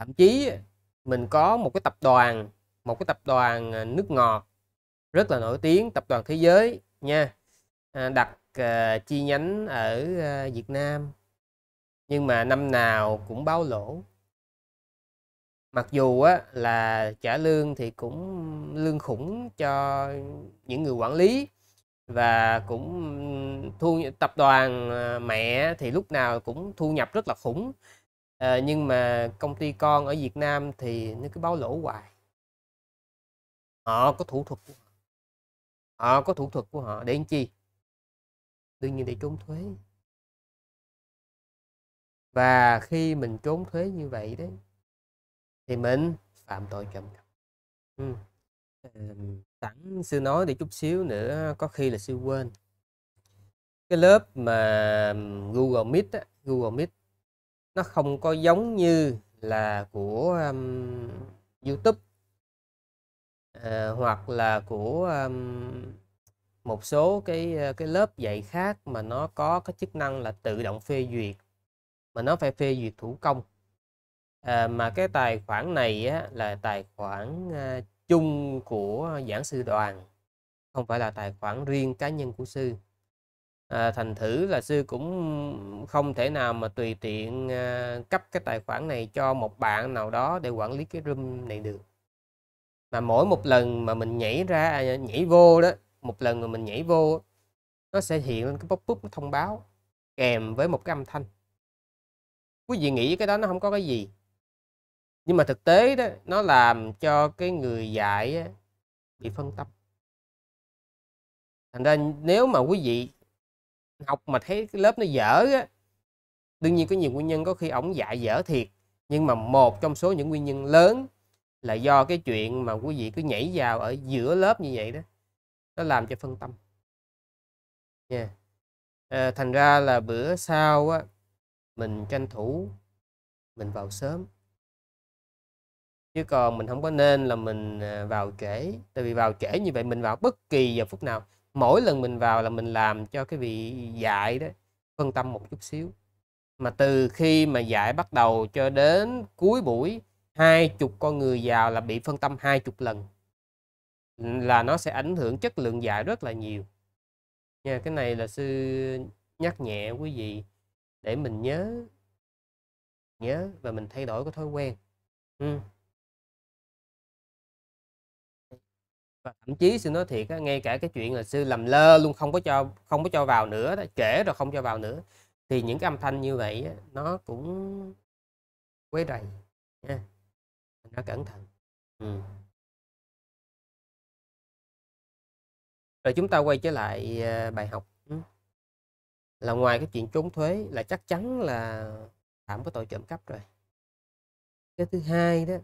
thậm chí mình có một cái tập đoàn một cái tập đoàn à, nước ngọt rất là nổi tiếng tập đoàn thế giới nha à, đặt uh, chi nhánh ở uh, Việt Nam nhưng mà năm nào cũng báo lỗ mặc dù á, là trả lương thì cũng lương khủng cho những người quản lý và cũng thu tập đoàn mẹ thì lúc nào cũng thu nhập rất là khủng à, nhưng mà công ty con ở Việt Nam thì nó cứ báo lỗ hoài họ có thủ thuật của họ họ có thủ thuật của họ để làm chi đương nhiên để trốn thuế và khi mình trốn thuế như vậy đấy thì mình phạm tội trầm trọng. ừ. sẵn sư nói để chút xíu nữa có khi là sư quên cái lớp mà Google Meet á, Google Meet nó không có giống như là của um, YouTube uh, hoặc là của um, một số cái uh, cái lớp dạy khác mà nó có cái chức năng là tự động phê duyệt mà nó phải phê duyệt thủ công à, mà cái tài khoản này á, là tài khoản à, chung của giảng sư đoàn không phải là tài khoản riêng cá nhân của sư à, thành thử là sư cũng không thể nào mà tùy tiện à, cấp cái tài khoản này cho một bạn nào đó để quản lý cái room này được mà mỗi một lần mà mình nhảy ra à, nhảy vô đó một lần mà mình nhảy vô nó sẽ hiện lên cái pop-up nó thông báo kèm với một cái âm thanh quý vị nghĩ cái đó nó không có cái gì nhưng mà thực tế đó nó làm cho cái người dạy bị phân tâm thành ra nếu mà quý vị học mà thấy cái lớp nó dở á đương nhiên có nhiều nguyên nhân có khi ổng dạy dở thiệt nhưng mà một trong số những nguyên nhân lớn là do cái chuyện mà quý vị cứ nhảy vào ở giữa lớp như vậy đó nó làm cho phân tâm nha yeah. Ờ, à, thành ra là bữa sau á mình tranh thủ mình vào sớm chứ còn mình không có nên là mình à, vào trễ tại vì vào trễ như vậy mình vào bất kỳ giờ phút nào mỗi lần mình vào là mình làm cho cái vị dạy đó phân tâm một chút xíu mà từ khi mà dạy bắt đầu cho đến cuối buổi hai chục con người vào là bị phân tâm hai chục lần là nó sẽ ảnh hưởng chất lượng dạy rất là nhiều nha cái này là sư nhắc nhẹ quý vị để mình nhớ nhớ và mình thay đổi cái thói quen ừ. và thậm chí sư nói thiệt ngay cả cái chuyện là sư làm lơ luôn không có cho không có cho vào nữa kể rồi không cho vào nữa thì những cái âm thanh như vậy nó cũng quấy rầy nha nó cẩn thận ừ. rồi chúng ta quay trở lại à, bài học là ngoài cái chuyện trốn thuế là chắc chắn là phạm có tội trộm cắp rồi cái thứ hai đó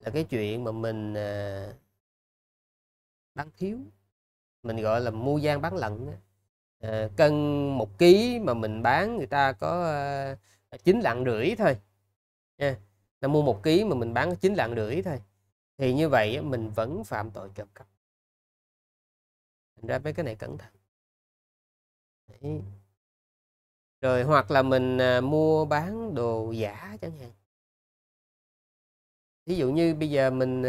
là cái chuyện mà mình à, bán thiếu mình gọi là mua gian bán lận ờ, cân một ký mà mình bán người ta có ờ, chín lạng rưỡi thôi nha ta mua một ký mà mình bán chín lạng rưỡi thôi thì như vậy mình vẫn phạm tội trộm cắp Thành ra mấy cái này cẩn thận Đấy. rồi hoặc là mình ờ, mua bán đồ giả chẳng hạn ví dụ như bây giờ mình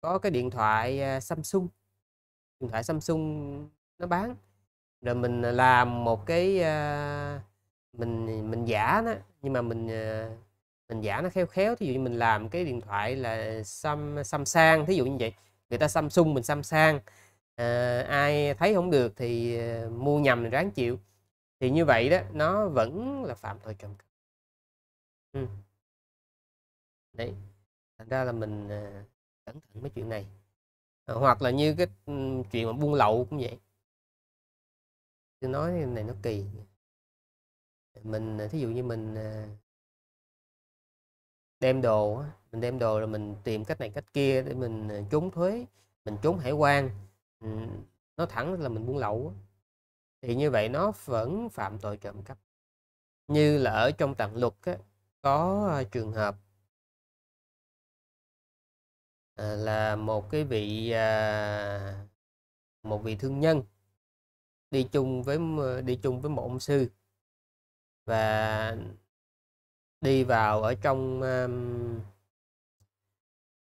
có cái điện thoại à, Samsung điện thoại Samsung nó bán rồi mình à, làm một cái à, mình mình giả nó nhưng mà mình mình giả nó khéo khéo thí dụ như mình làm cái điện thoại là sam samsung thí dụ như vậy người ta samsung mình samsung à, ai thấy không được thì mua nhầm thì ráng chịu thì như vậy đó nó vẫn là phạm tội trộm cắp ừ. đấy thành ra là mình cẩn thận mấy chuyện này à, hoặc là như cái ừ, chuyện mà buôn lậu cũng vậy tôi nói này nó kỳ mình ờ, thí dụ như mình ờ, đem đồ mình đem đồ rồi mình tìm cách này cách kia để mình trốn thuế mình trốn hải quan ừ, nó thẳng là mình buôn lậu thì như vậy nó vẫn phạm tội trộm cắp như là ở trong tạng luật có trường hợp Ờ, là một cái vị à, một vị thương nhân đi chung với đi chung với một ông sư và đi vào ở trong um,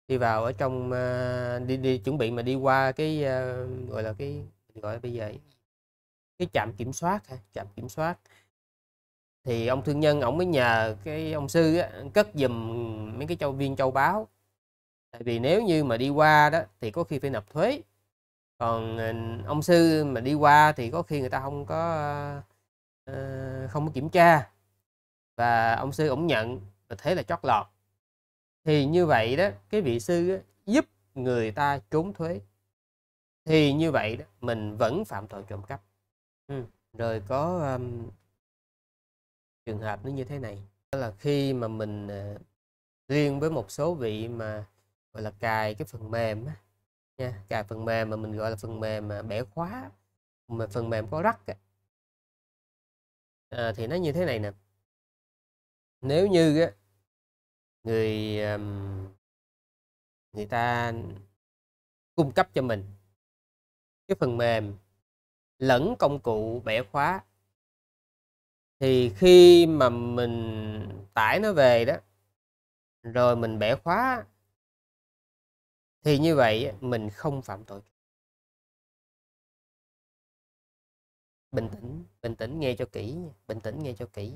đi vào ở trong uh, đi đi chuẩn bị mà đi qua cái uh, gọi là cái gọi là bây giờ cái trạm kiểm soát ha trạm kiểm soát thì ông thương nhân ổng mới nhờ cái ông sư á, cất giùm mấy cái châu viên châu báu tại vì nếu như mà đi qua đó thì có khi phải nộp thuế còn ờ, ông sư mà đi qua thì có khi người ta không có ờ, không có kiểm tra và ông sư ổng nhận và thế là chót lọt thì như vậy đó cái vị sư đó, giúp người ta trốn thuế thì như vậy đó, mình vẫn phạm tội trộm cắp ừ. rồi có um, trường hợp nó như thế này đó là khi mà mình uh, ờ, riêng với một số vị mà gọi là cài cái phần mềm á nha cài phần mềm mà mình gọi là phần mềm mà bẻ khóa mà phần mềm có rắc á. À, thì nó như thế này nè nếu như á, người người ta cung cấp cho mình cái phần mềm lẫn công cụ bẻ khóa thì khi mà mình tải nó về đó rồi mình bẻ khóa thì như vậy mình không phạm tội bình tĩnh bình tĩnh nghe cho kỹ bình tĩnh nghe cho kỹ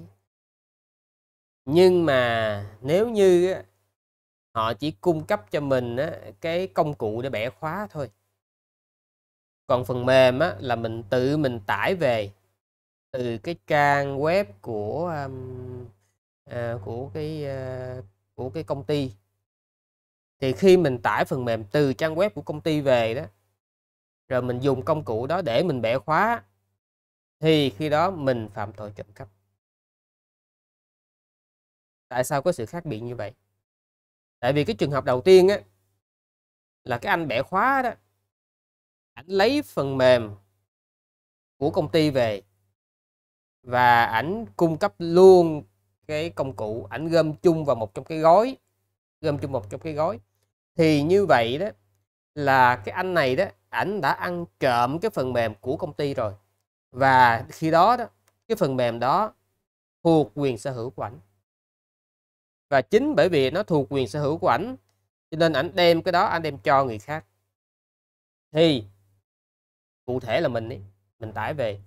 nhưng mà nếu như họ chỉ cung cấp cho mình cái công cụ để bẻ khóa thôi còn phần mềm là mình tự mình tải về từ cái trang web của à, của cái à, của cái công ty thì khi mình tải phần mềm từ trang web của công ty về đó rồi mình dùng công cụ đó để mình bẻ khóa thì khi đó mình phạm tội trộm cắp tại sao có sự khác biệt như vậy tại vì cái trường hợp đầu tiên á là cái anh bẻ khóa đó ảnh lấy phần mềm của công ty về và ảnh cung cấp luôn cái công cụ ảnh gom chung vào một trong cái gói gom chung một trong cái gói thì như vậy đó là cái anh này đó ảnh đã ăn trộm cái phần mềm của công ty rồi và khi đó đó cái phần mềm đó thuộc quyền sở hữu của ảnh và chính bởi vì nó thuộc quyền sở hữu của ảnh cho nên ảnh đem cái đó anh đem cho người khác thì cụ thể là mình ấy, mình tải về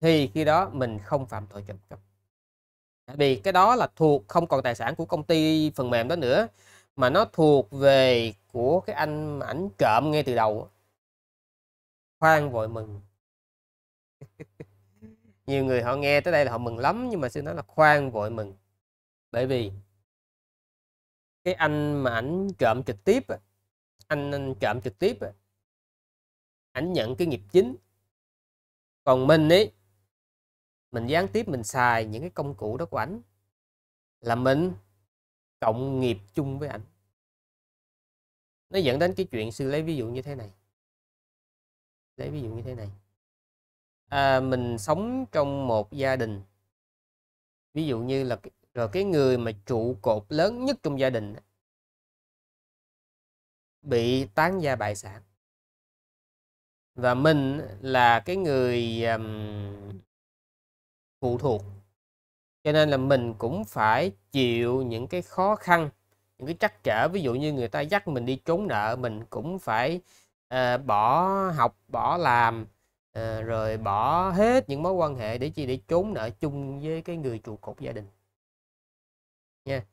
thì khi đó mình không phạm tội trộm cắp vì cái đó là thuộc không còn tài sản của công ty phần mềm đó nữa mà nó thuộc về của cái anh mà ảnh trộm ngay từ đầu khoan vội mừng nhiều người họ nghe tới đây là họ mừng lắm nhưng mà sư nói là khoan vội mừng bởi vì cái anh mà ảnh trộm trực tiếp anh, anh trộm trực tiếp ảnh nhận cái nghiệp chính còn mình ấy mình gián tiếp mình xài những cái công cụ đó của ảnh là mình cộng nghiệp chung với ảnh nó dẫn đến cái chuyện sư lấy ví dụ như thế này lấy ví dụ như thế này à, mình sống trong một gia đình ví dụ như là rồi cái người mà trụ cột lớn nhất trong gia đình bị tán gia bại sản và mình là cái người um, phụ thuộc cho nên là mình cũng phải chịu những cái khó khăn những cái trắc trở ví dụ như người ta dắt mình đi trốn nợ mình cũng phải uh, bỏ học bỏ làm uh, rồi bỏ hết những mối quan hệ để chi để trốn nợ chung với cái người trụ cột gia đình nha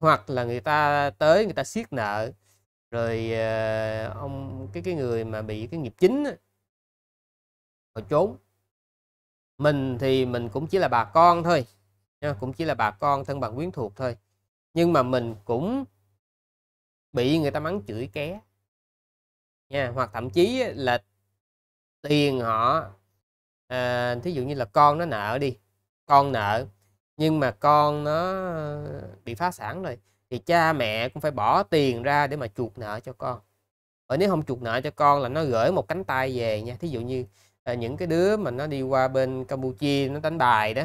hoặc là người ta tới người ta siết nợ rồi uh, ông cái cái người mà bị cái nghiệp chính họ trốn mình thì mình cũng chỉ là bà con thôi nha, ờ, cũng chỉ là bà con thân bằng quyến thuộc thôi nhưng mà mình cũng bị người ta mắng chửi ké nha hoặc thậm chí là tiền họ à, thí dụ như là con nó nợ đi con nợ nhưng mà con nó bị phá sản rồi thì cha mẹ cũng phải bỏ tiền ra để mà chuộc nợ cho con ở nếu không chuộc nợ cho con là nó gửi một cánh tay về nha thí dụ như à, những cái đứa mà nó đi qua bên campuchia nó đánh bài đó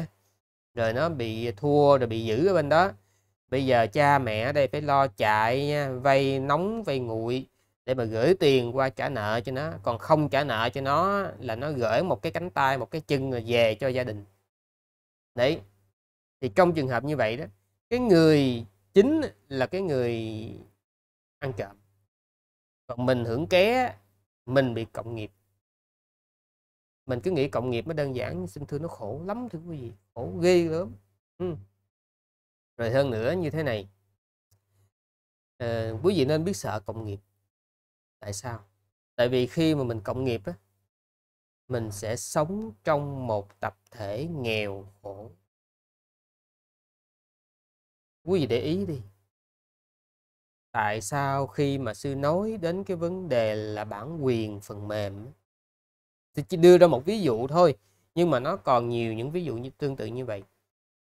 rồi nó bị thua rồi bị giữ ở bên đó bây giờ cha mẹ ở đây phải lo chạy vay nóng vay nguội để mà gửi tiền qua trả nợ cho nó còn không trả nợ cho nó là nó gửi một cái cánh tay một cái chân về cho gia đình đấy thì trong trường hợp như vậy đó cái người chính là cái người ăn trộm còn mình hưởng ké mình bị cộng nghiệp mình cứ nghĩ cộng nghiệp nó đơn giản nhưng xin thưa nó khổ lắm thưa quý vị khổ ghê lắm ừ. rồi hơn nữa như thế này à, quý vị nên biết sợ cộng nghiệp tại sao tại vì khi mà mình cộng nghiệp á mình sẽ sống trong một tập thể nghèo khổ quý vị để ý đi tại sao khi mà sư nói đến cái vấn đề là bản quyền phần mềm tôi chỉ đưa ra một ví dụ thôi nhưng mà nó còn nhiều những ví dụ như tương tự như vậy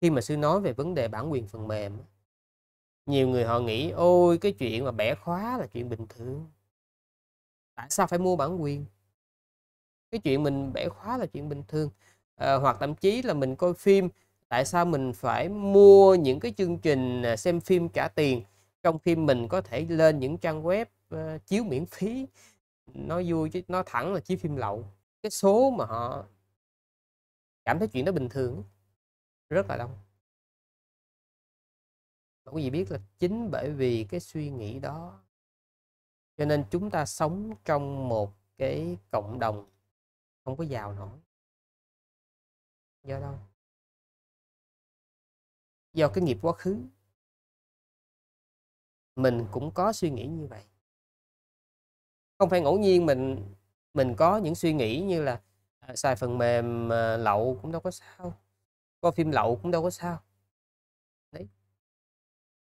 khi mà sư nói về vấn đề bản quyền phần mềm nhiều người họ nghĩ ôi cái chuyện mà bẻ khóa là chuyện bình thường tại sao phải mua bản quyền cái chuyện mình bẻ khóa là chuyện bình thường à, hoặc thậm chí là mình coi phim tại sao mình phải mua những cái chương trình à, xem phim trả tiền trong phim mình có thể lên những trang web uh, chiếu miễn phí nó vui chứ nó thẳng là chiếu phim lậu cái số mà họ cảm thấy chuyện đó bình thường rất là đông mà quý vị biết là chính bởi vì cái suy nghĩ đó cho nên chúng ta sống trong một cái cộng đồng không có giàu nổi do đâu do cái nghiệp quá khứ mình cũng có suy nghĩ như vậy không phải ngẫu nhiên mình mình có những suy nghĩ như là à, xài phần mềm à, lậu cũng đâu có sao coi phim lậu cũng đâu có sao đấy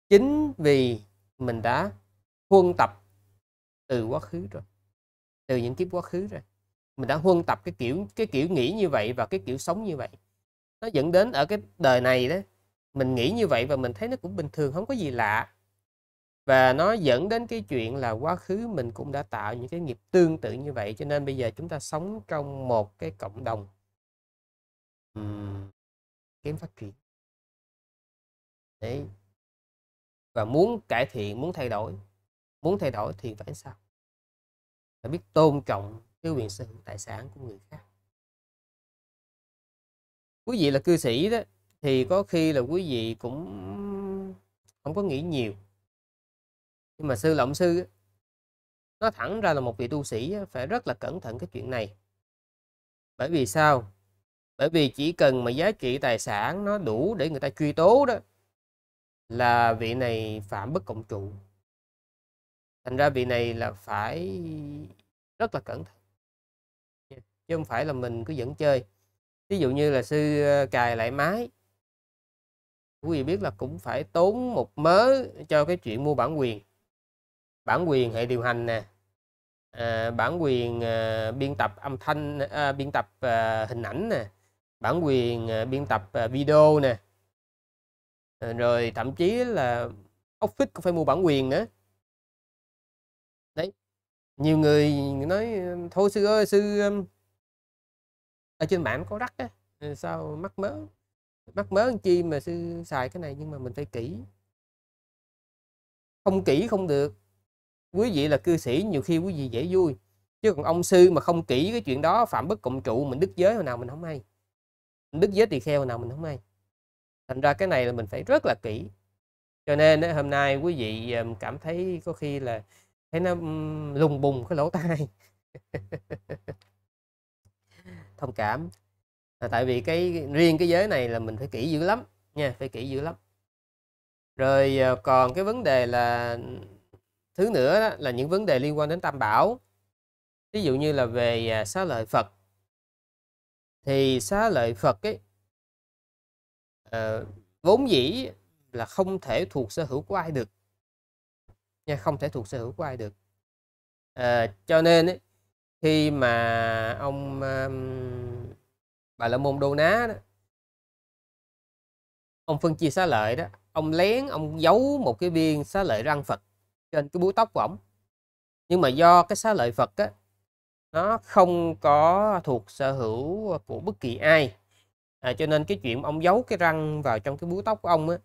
chính vì mình đã huân tập từ quá khứ rồi từ những kiếp quá khứ rồi mình đã huân tập cái kiểu cái kiểu nghĩ như vậy và cái kiểu sống như vậy nó dẫn đến ở cái đời này đó mình nghĩ như vậy và mình thấy nó cũng bình thường không có gì lạ và nó dẫn đến cái chuyện là quá khứ mình cũng đã tạo những cái nghiệp tương tự như vậy cho nên bây giờ chúng ta sống trong một cái cộng đồng uhm, kém phát triển đấy và muốn cải thiện muốn thay đổi muốn thay đổi thì phải sao phải biết tôn trọng cái quyền sở hữu tài sản của người khác quý vị là cư sĩ đó thì có khi là quý vị cũng không có nghĩ nhiều nhưng mà sư lộng sư nó thẳng ra là một vị tu sĩ phải rất là cẩn thận cái chuyện này bởi vì sao bởi vì chỉ cần mà giá trị tài sản nó đủ để người ta truy tố đó là vị này phạm bất cộng trụ thành ra vị này là phải rất là cẩn thận chứ không phải là mình cứ dẫn chơi ví dụ như là sư ờ, cài lại máy quý vị biết là cũng phải tốn một mớ cho cái chuyện mua bản quyền bản quyền hệ điều hành nè à, bản quyền à, biên tập âm thanh à, biên tập à, hình ảnh nè bản quyền à, biên tập à, video nè à, rồi thậm chí là office cũng phải mua bản quyền nữa đấy nhiều người nói thôi sư ơi sư ở trên mạng có đắt á sao mắc mớ mắc mớ chi mà sư xài cái này nhưng mà mình phải kỹ không kỹ không được quý vị là cư sĩ nhiều khi quý vị dễ vui chứ còn ông sư mà không kỹ cái chuyện đó phạm bất cộng trụ mình đức giới hồi nào mình không hay mình đức giới tỳ kheo hồi nào mình không hay thành ra cái này là mình phải rất là kỹ cho nên hôm nay quý vị cảm thấy có khi là thấy nó lùng bùng cái lỗ tai thông cảm là tại vì cái riêng cái giới này là mình phải kỹ dữ lắm nha phải kỹ dữ lắm rồi ờ, còn cái vấn đề là thứ nữa đó là những vấn đề liên quan đến tam bảo ví dụ như là về à, xá lợi phật thì xá lợi phật ấy uh, vốn dĩ là không thể thuộc sở hữu của ai được nha không thể thuộc sở hữu của ai được à, cho nên ấy, khi mà ông um, bà la môn đô ná đó ông phân chia xá lợi đó ông lén ông giấu một cái viên xá lợi răng phật trên cái búi tóc của ổng nhưng mà do cái xá lợi Phật á, nó không có thuộc sở hữu của bất kỳ ai à, cho nên cái chuyện ông giấu cái răng vào trong cái búi tóc của ông á,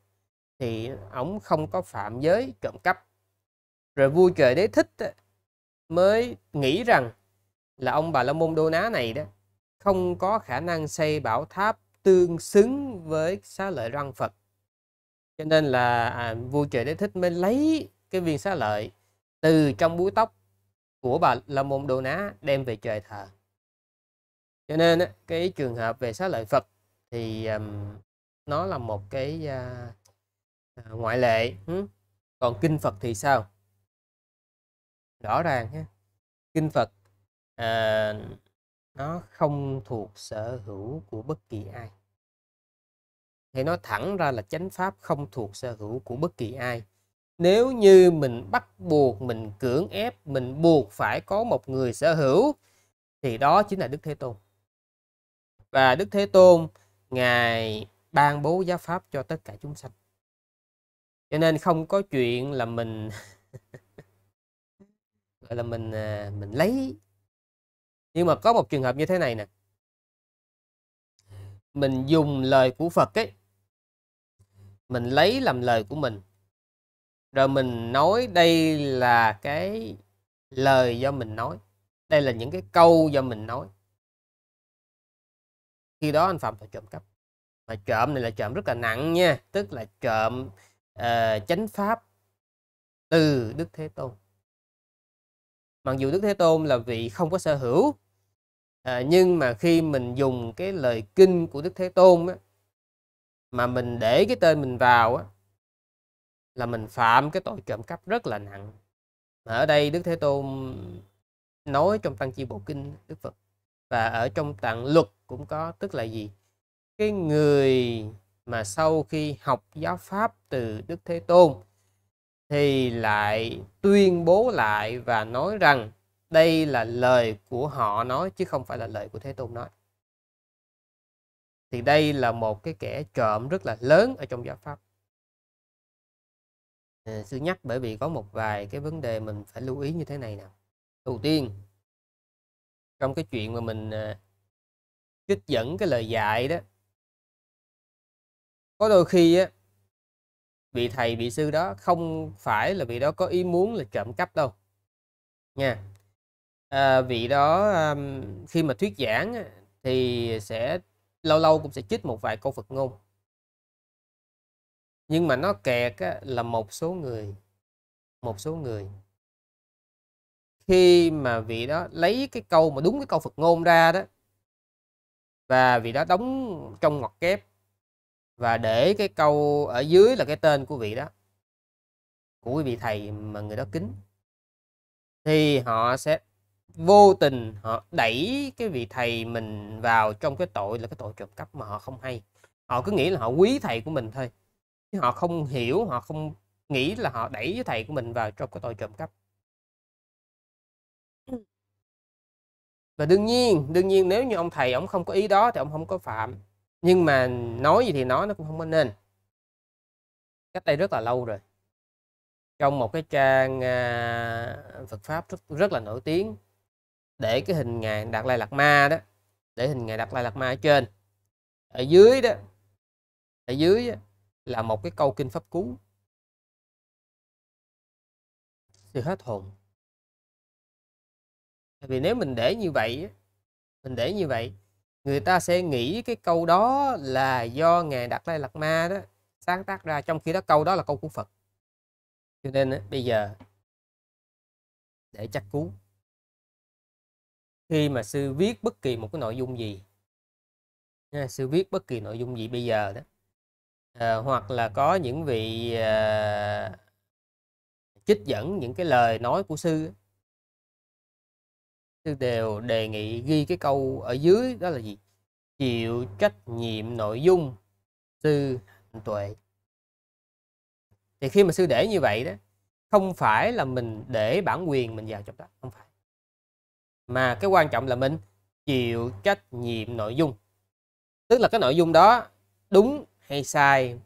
thì ổng không có phạm giới trộm cắp rồi vua trời đế thích á, mới nghĩ rằng là ông bà la môn đô ná này đó không có khả năng xây bảo tháp tương xứng với xá lợi răng Phật cho nên là à, vua trời đế thích mới lấy cái viên xá lợi từ trong búi tóc của bà la môn đồ ná đem về trời thờ cho nên cái trường hợp về xá lợi phật thì um, nó là một cái uh, ngoại lệ còn kinh phật thì sao rõ ràng ha kinh phật uh, nó không thuộc sở hữu của bất kỳ ai thì nó thẳng ra là chánh pháp không thuộc sở hữu của bất kỳ ai nếu như mình bắt buộc mình cưỡng ép mình buộc phải có một người sở hữu thì đó chính là đức thế tôn và đức thế tôn ngài ban bố giáo pháp cho tất cả chúng sanh cho nên không có chuyện là mình gọi là mình à, mình lấy nhưng mà có một trường hợp như thế này nè mình dùng lời của phật ấy mình lấy làm lời của mình rồi mình nói đây là cái lời do mình nói đây là những cái câu do mình nói khi đó anh phạm tội trộm cắp mà trộm này là trộm rất là nặng nha tức là trộm uh, chánh pháp từ đức thế tôn mặc dù đức thế tôn là vị không có sở hữu à, nhưng mà khi mình dùng cái lời kinh của đức thế tôn á, mà mình để cái tên mình vào á, là mình phạm cái tội trộm cắp rất là nặng mà ở đây Đức Thế Tôn nói trong Tăng Chi Bộ Kinh Đức Phật và ở trong tạng luật cũng có tức là gì cái người mà sau khi học giáo pháp từ Đức Thế Tôn thì lại tuyên bố lại và nói rằng đây là lời của họ nói chứ không phải là lời của Thế Tôn nói thì đây là một cái kẻ trộm rất là lớn ở trong giáo pháp sư ờ, nhắc bởi vì có một vài cái vấn đề mình phải lưu ý như thế này nè đầu tiên trong cái chuyện mà mình ờ, trích dẫn cái lời dạy đó có đôi khi á vị thầy vị sư đó không phải là vị đó có ý muốn là trộm cắp đâu nha à, vị đó khi mà thuyết giảng thì sẽ lâu lâu cũng sẽ trích một vài câu Phật ngôn nhưng mà nó kẹt á, là một số người một số người khi mà vị đó lấy cái câu mà đúng cái câu Phật ngôn ra đó và vị đó đóng trong ngoặc kép và để cái câu ở dưới là cái tên của vị đó của vị thầy mà người đó kính thì họ sẽ vô tình họ đẩy cái vị thầy mình vào trong cái tội là cái tội trộm cắp mà họ không hay họ cứ nghĩ là họ quý thầy của mình thôi họ không hiểu họ không nghĩ là họ đẩy với thầy của mình vào trong cái tội trộm cắp ừ. và đương nhiên đương nhiên nếu như ông thầy ông không có ý đó thì ông không có phạm nhưng mà nói gì thì nói nó cũng không có nên cách đây rất là lâu rồi trong một cái trang à, Phật pháp rất rất là nổi tiếng để cái hình ngài Đạt Lai Lạt Ma đó để hình ngài Đạt Lai Lạt Ma ở trên ở dưới đó ở dưới đó, là một cái câu kinh pháp cú sự hết hồn vì nếu mình để như vậy mình để như vậy người ta sẽ nghĩ cái câu đó là do ngài đặt lai lạt ma đó sáng tác ra trong khi đó câu đó là câu của phật cho nên bây giờ để chắc cú khi mà sư viết bất kỳ một cái nội dung gì sư viết bất kỳ nội dung gì bây giờ đó à, hoặc là có những vị à, trích dẫn những cái lời nói của sư sư đều đề nghị ghi cái câu ở dưới đó là gì chịu trách nhiệm nội dung sư tuệ thì khi mà sư để như vậy đó không phải là mình để bản quyền mình vào trong đó không phải mà cái quan trọng là mình chịu trách nhiệm nội dung tức là cái nội dung đó đúng hay sai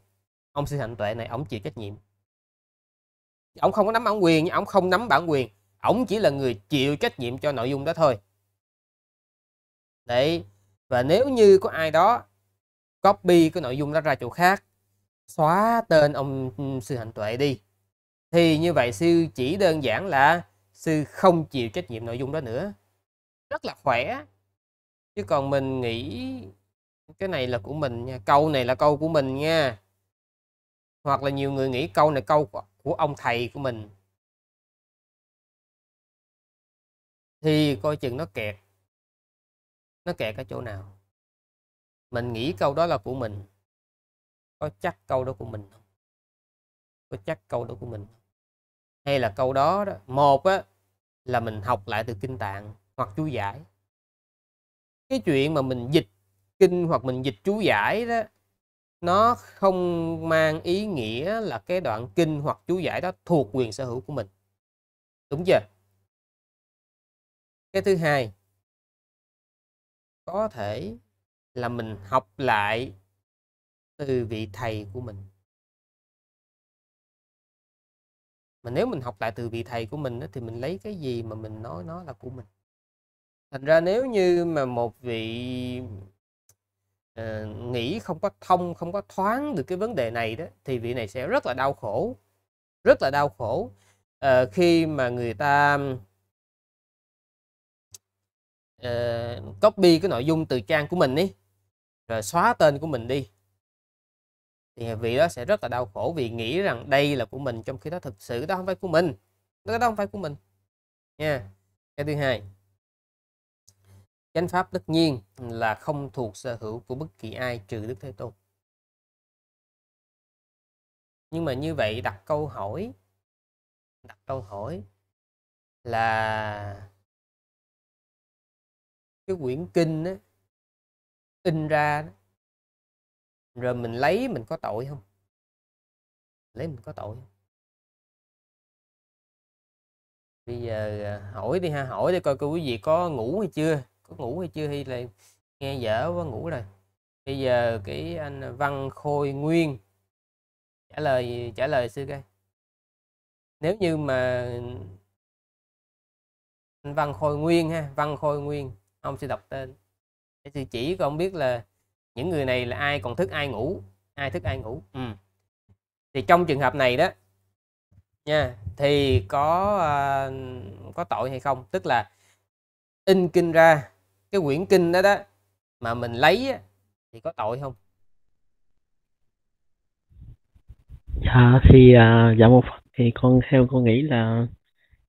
ông sư hạnh tuệ này ông chịu trách nhiệm ông không có nắm bản quyền ông không nắm bản quyền ông chỉ là người chịu trách nhiệm cho nội dung đó thôi đấy và nếu như có ai đó copy cái nội dung đó ra chỗ khác xóa tên ông ừ, sư hạnh tuệ đi thì như vậy sư chỉ đơn giản là sư không chịu trách nhiệm nội dung đó nữa rất là khỏe chứ còn mình nghĩ cái này là của mình nha câu này là câu của mình nha hoặc là nhiều người nghĩ câu này câu của ông thầy của mình thì coi chừng nó kẹt nó kẹt ở chỗ nào mình nghĩ câu đó là của mình có chắc câu đó của mình không có chắc câu đó của mình hay là câu đó, đó. một á, là mình học lại từ kinh tạng hoặc chú giải cái chuyện mà mình dịch kinh hoặc mình dịch chú giải đó nó không mang ý nghĩa là cái đoạn kinh hoặc chú giải đó thuộc quyền sở hữu của mình đúng chưa cái thứ hai có thể là mình học lại từ vị thầy của mình mà nếu mình học lại từ vị thầy của mình thì mình lấy cái gì mà mình nói nó là của mình thành ra nếu như mà một vị Ờ, nghĩ không có thông không có thoáng được cái vấn đề này đó thì vị này sẽ rất là đau khổ rất là đau khổ uh, khi mà người ta uh, copy cái nội dung từ trang của mình đi rồi xóa tên của mình đi thì vị đó sẽ rất là đau khổ vì nghĩ rằng đây là của mình trong khi đó thực sự đó không phải của mình đó, đó không phải của mình nha cái thứ hai chánh pháp tất nhiên là không thuộc sở hữu của bất kỳ ai trừ đức thế tôn nhưng mà như vậy đặt câu hỏi đặt câu hỏi là cái quyển kinh đó in ra đó, rồi mình lấy mình có tội không lấy mình có tội không bây giờ à, hỏi đi ha hỏi đi coi cô quý vị có ngủ hay chưa có ngủ hay chưa hay là nghe dở quá ngủ rồi bây giờ cái anh Văn Khôi Nguyên trả lời trả lời sư coi nếu như mà anh Văn Khôi Nguyên ha Văn Khôi Nguyên ông sẽ đọc tên để sư chỉ con biết là những người này là ai còn thức ai ngủ ai thức ai ngủ ừ. thì trong trường hợp này đó nha thì có uh, có tội hay không tức là in kinh ra cái quyển kinh đó đó mà mình lấy thì có tội không dạ thì à, dạ một phần thì con theo con nghĩ là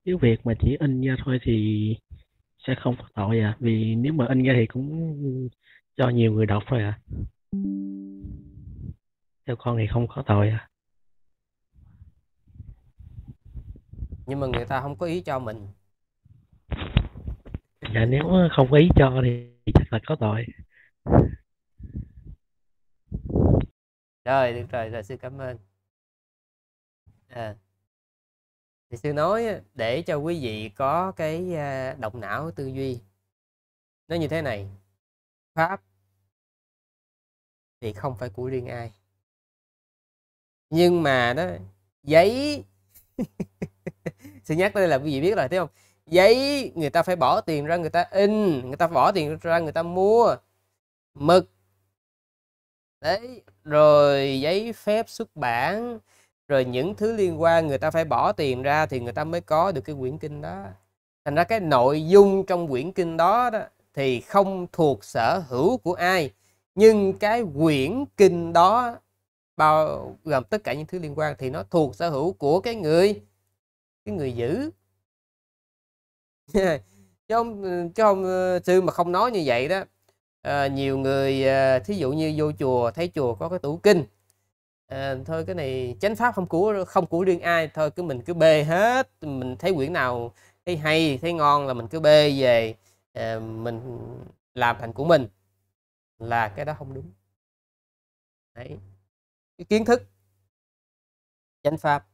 nếu việc mà chỉ in ra thôi thì sẽ không có tội à vì nếu mà in ra thì cũng cho nhiều người đọc rồi à theo con thì không có tội à nhưng mà người ta không có ý cho mình dạ nếu không ý cho thì chắc là có tội rồi được rồi rồi sư cảm ơn à, thì sư nói để cho quý vị có cái à, động não tư duy nó như thế này pháp thì không phải của riêng ai nhưng mà đó giấy sư nhắc đây là quý vị biết rồi thấy không giấy người ta phải bỏ tiền ra người ta in người ta bỏ tiền ra người ta mua mực đấy rồi giấy phép xuất bản rồi những thứ liên quan người ta phải bỏ tiền ra thì người ta mới có được cái quyển kinh đó thành ra cái nội dung trong quyển kinh đó, đó thì không thuộc sở hữu của ai nhưng cái quyển kinh đó bao gồm tất cả những thứ liên quan thì nó thuộc sở hữu của cái người cái người giữ chứ không ừ, chứ không ừ, sư mà không nói như vậy đó à, nhiều người à, thí dụ như vô chùa thấy chùa có cái tủ kinh à, thôi cái này chánh pháp không của không của riêng ai thôi cứ mình cứ bê hết mình thấy quyển nào thấy hay thấy ngon là mình cứ bê về à, mình làm thành của mình là cái đó không đúng đấy cái kiến thức chánh pháp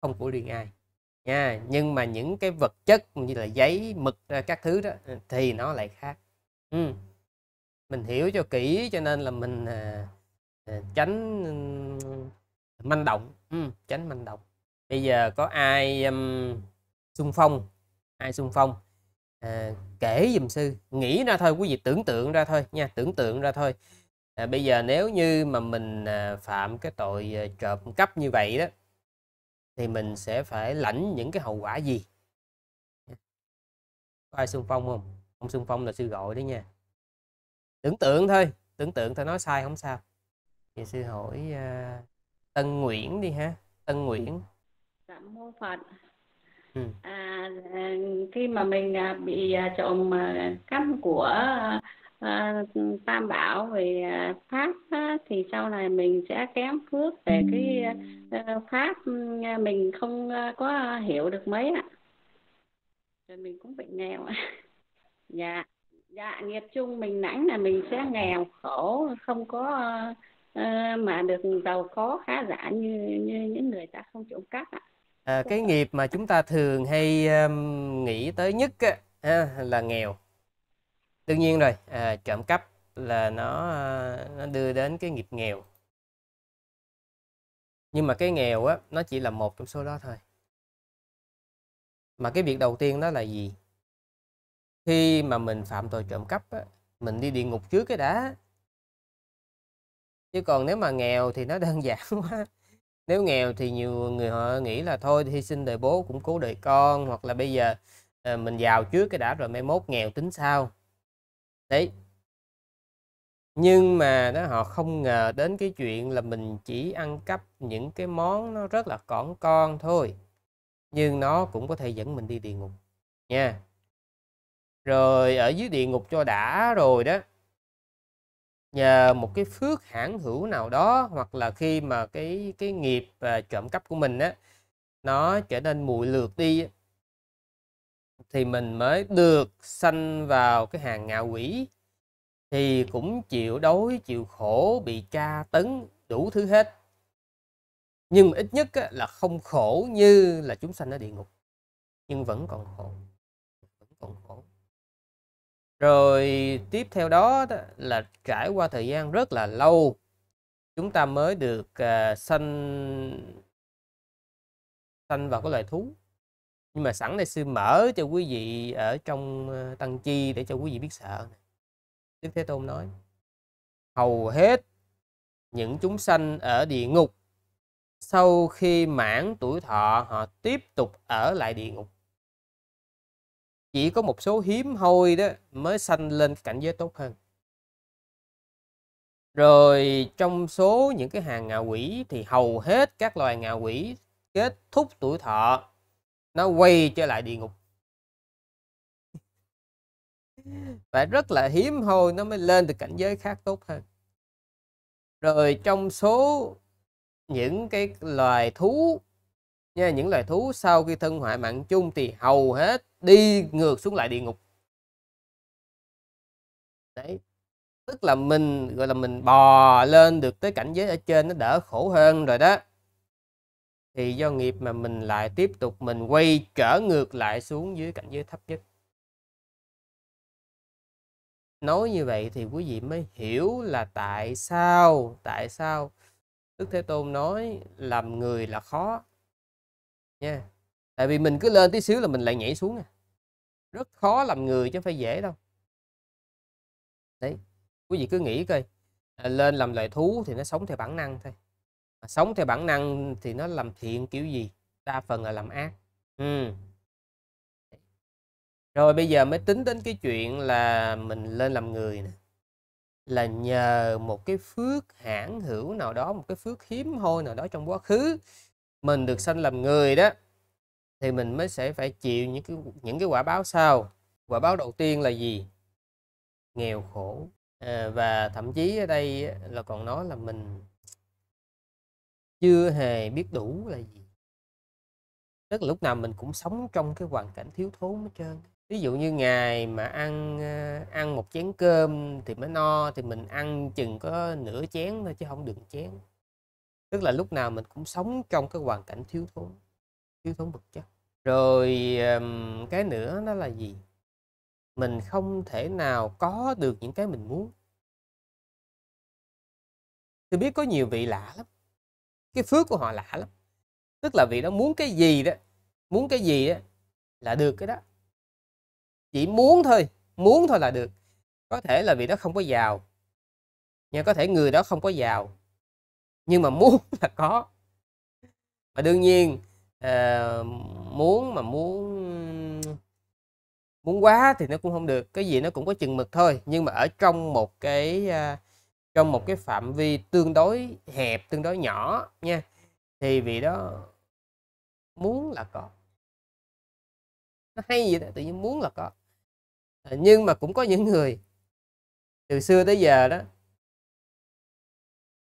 không của riêng ai nha nhưng mà những cái vật chất như là giấy mực à, các thứ đó à, thì nó lại khác ừ. mình hiểu cho kỹ cho nên là mình à, à tránh manh động ừ, tránh manh động bây giờ có ai um, xung phong ai xung phong à, kể dùm sư nghĩ ra thôi quý vị tưởng tượng ra thôi nha tưởng tượng ra thôi à, bây giờ nếu như mà mình à, phạm cái tội à, trộm cắp như vậy đó thì mình sẽ phải lãnh những cái hậu quả gì có ai xung phong không ông xung phong là sư gọi đấy nha tưởng tượng thôi tưởng tượng thôi nói sai không sao thì sư hỏi uh, tân nguyễn đi ha tân nguyễn dạ mô phật ừ. à, khi mà mình à, bị à, trộm cắp của à, tam bảo về ờ, pháp á, thì sau này mình sẽ kém phước về cái à, pháp ừ, mình không có hiểu được mấy ạ rồi mình cũng bị nghèo dạ dạ nghiệp chung mình nãy là mình sẽ nghèo khổ không có à, mà được giàu có khá giả như như những người ta không trộm cắp ạ à, cái nghiệp mà chúng ta thường hay um, nghĩ tới nhất á, là nghèo đương nhiên rồi à, trộm cắp là nó à, nó đưa đến cái nghiệp nghèo nhưng mà cái nghèo á nó chỉ là một trong số đó thôi mà cái việc đầu tiên đó là gì khi mà mình phạm tội trộm cắp á, mình đi địa ngục trước cái đã chứ còn nếu mà nghèo thì nó đơn giản quá nếu nghèo thì nhiều người họ nghĩ là thôi hy sinh đời bố cũng cố đời con hoặc là bây giờ ờ, mình giàu trước cái đã rồi mai mốt nghèo tính sao đấy nhưng mà đó họ không ngờ đến cái chuyện là mình chỉ ăn cắp những cái món nó rất là cỏn con thôi nhưng nó cũng có thể dẫn mình đi địa ngục nha rồi ở dưới địa ngục cho đã rồi đó nhờ một cái phước hãn hữu nào đó hoặc là khi mà cái cái nghiệp à, trộm cắp của mình á nó trở nên mùi lượt đi thì mình mới được sanh vào cái hàng ngạ quỷ thì cũng chịu đói chịu khổ bị tra tấn đủ thứ hết nhưng ít nhất là không khổ như là chúng sanh ở địa ngục nhưng vẫn còn khổ vẫn còn khổ rồi tiếp theo đó là trải qua thời gian rất là lâu chúng ta mới được uh, sanh sanh vào cái loài thú nhưng mà sẵn đây sư mở cho quý vị ở trong ờ, tăng chi để cho quý vị biết sợ đức thế tôn nói hầu hết những chúng sanh ở địa ngục sau khi mãn tuổi thọ họ tiếp tục ở lại địa ngục chỉ có một số hiếm hoi đó mới sanh lên cảnh giới tốt hơn rồi trong số những cái hàng ngạ quỷ thì hầu hết các loài ngạ quỷ kết thúc tuổi thọ nó quay trở lại địa ngục và rất là hiếm hoi nó mới lên từ cảnh giới khác tốt hơn rồi trong số những cái loài thú nha những loài thú sau khi thân hoại mạng chung thì hầu hết đi ngược xuống lại địa ngục đấy tức là mình gọi là mình bò lên được tới cảnh giới ở trên nó đỡ khổ hơn rồi đó thì do nghiệp mà mình lại tiếp tục mình quay trở ngược lại xuống dưới cảnh giới thấp nhất nói như vậy thì quý vị mới hiểu là tại sao tại sao đức thế tôn nói làm người là khó nha tại vì mình cứ lên tí xíu là mình lại nhảy xuống à. rất khó làm người chứ không phải dễ đâu đấy quý vị cứ nghĩ coi à, lên làm loài thú thì nó sống theo bản năng thôi sống theo bản năng thì nó làm thiện kiểu gì đa phần là làm ác ừ. rồi bây giờ mới tính đến cái chuyện là mình lên làm người nè là nhờ một cái phước hãn hữu nào đó một cái phước hiếm hoi nào đó trong quá khứ mình được sanh làm người đó thì mình mới sẽ phải chịu những cái những cái quả báo sau quả báo đầu tiên là gì nghèo khổ à, và thậm chí ở đây là còn nói là mình chưa hề biết đủ là gì tức là lúc nào mình cũng sống trong cái hoàn cảnh thiếu thốn hết trơn ví dụ như ngày mà ăn ờ, ăn một chén cơm thì mới no thì mình ăn chừng có nửa chén thôi chứ không đừng chén tức là lúc nào mình cũng sống trong cái hoàn cảnh thiếu thốn thiếu thốn vật chất rồi cái nữa nó là gì mình không thể nào có được những cái mình muốn tôi biết có nhiều vị lạ lắm cái phước của họ lạ lắm tức là vị đó muốn cái gì đó muốn cái gì đó là được cái đó chỉ muốn thôi muốn thôi là được có thể là vị đó không có giàu nha có thể người đó không có giàu nhưng mà muốn là có và đương nhiên uh, muốn mà muốn muốn quá thì nó cũng không được cái gì nó cũng có chừng mực thôi nhưng mà ở trong một cái uh, trong một cái phạm vi tương đối hẹp tương đối nhỏ nha thì vị đó muốn là có nó hay gì đó tự nhiên muốn là có à, nhưng mà cũng có những người từ xưa tới giờ đó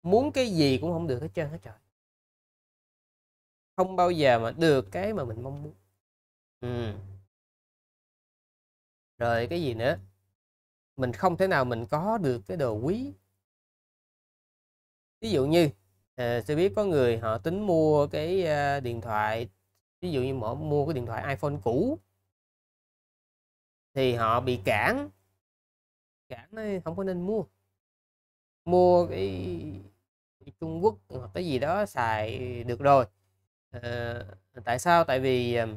muốn cái gì cũng không được hết trơn hết trời không bao giờ mà được cái mà mình mong muốn ừ. rồi cái gì nữa mình không thể nào mình có được cái đồ quý ví dụ như uh, sẽ biết có người họ tính mua cái uh, điện thoại ví dụ như họ mua cái điện thoại iPhone cũ thì họ bị cản cản ấy, không có nên mua mua cái Trung Quốc hoặc cái gì đó xài được rồi à, tại sao tại vì à,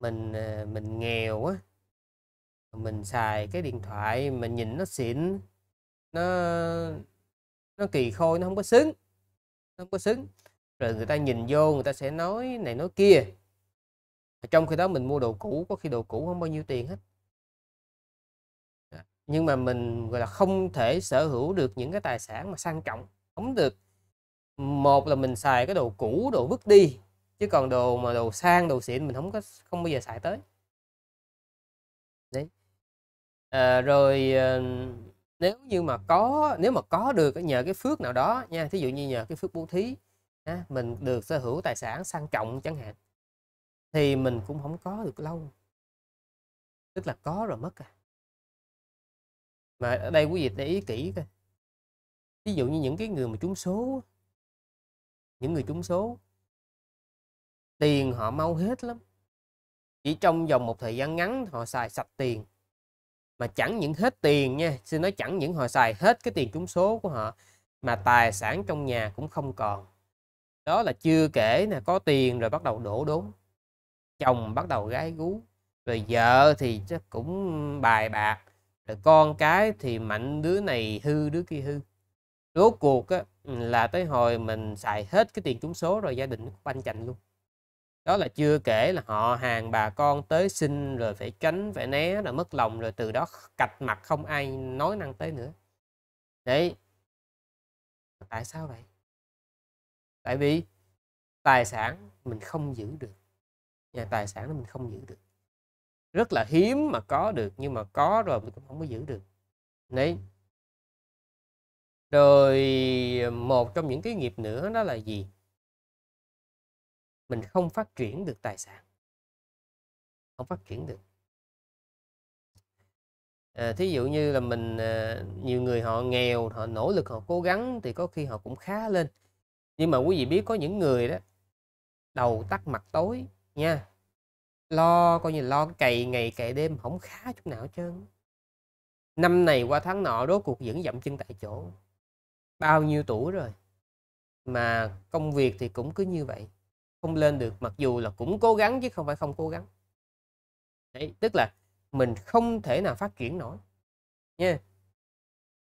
mình mình nghèo á mình xài cái điện thoại mình nhìn nó xịn nó nó kỳ khôi nó không có xứng nó không có xứng rồi người ta nhìn vô người ta sẽ nói này nói kia trong khi đó mình mua đồ cũ có khi đồ cũ không bao nhiêu tiền hết dạ. nhưng mà mình gọi là không thể sở hữu được những cái tài sản mà sang trọng không được một là mình xài cái đồ cũ đồ vứt đi chứ còn đồ mà đồ sang đồ xịn mình không có không bao giờ xài tới đấy à, rồi ờ, nếu như mà có nếu mà có được nhờ cái phước nào đó nha thí dụ như nhờ cái phước bố thí á, mình được sở hữu tài sản sang trọng chẳng hạn thì mình cũng không có được lâu tức là có rồi mất à mà ở đây quý vị để ý kỹ coi ví dụ như những cái người mà trúng số những người trúng số tiền họ mau hết lắm chỉ trong vòng một thời gian ngắn họ xài sạch tiền mà chẳng những hết tiền nha xin nói chẳng những họ xài hết cái tiền trúng số của họ mà tài sản trong nhà cũng không còn đó là chưa kể là có tiền rồi bắt đầu đổ đốn chồng bắt đầu gái gú rồi vợ thì chắc cũng bài bạc rồi con cái thì mạnh đứa này hư đứa kia hư rốt cuộc á, là tới hồi mình xài hết cái tiền trúng số rồi gia đình quanh chành luôn đó là chưa kể là họ hàng bà con tới xin rồi phải tránh phải né là mất lòng rồi từ đó cạch mặt không ai nói năng tới nữa đấy tại sao vậy tại vì tài sản mình không giữ được nhà tài sản mình không giữ được rất là hiếm mà có được nhưng mà có rồi mình cũng không có giữ được đấy rồi ờ, một trong những cái nghiệp nữa đó là gì mình không phát triển được tài sản không phát triển được à, thí dụ như là mình à, nhiều người họ nghèo họ nỗ lực họ cố gắng thì có khi họ cũng khá lên nhưng mà quý vị biết có những người đó đầu tắt mặt tối nha lo coi như lo cày ngày cày đêm không khá chút nào hết trơn năm này qua tháng nọ đố cuộc vẫn dậm chân tại chỗ bao nhiêu tuổi rồi mà công việc thì cũng cứ như vậy không lên được mặc dù là cũng cố gắng chứ không phải không cố gắng Đấy, tức là mình không thể nào phát triển nổi nha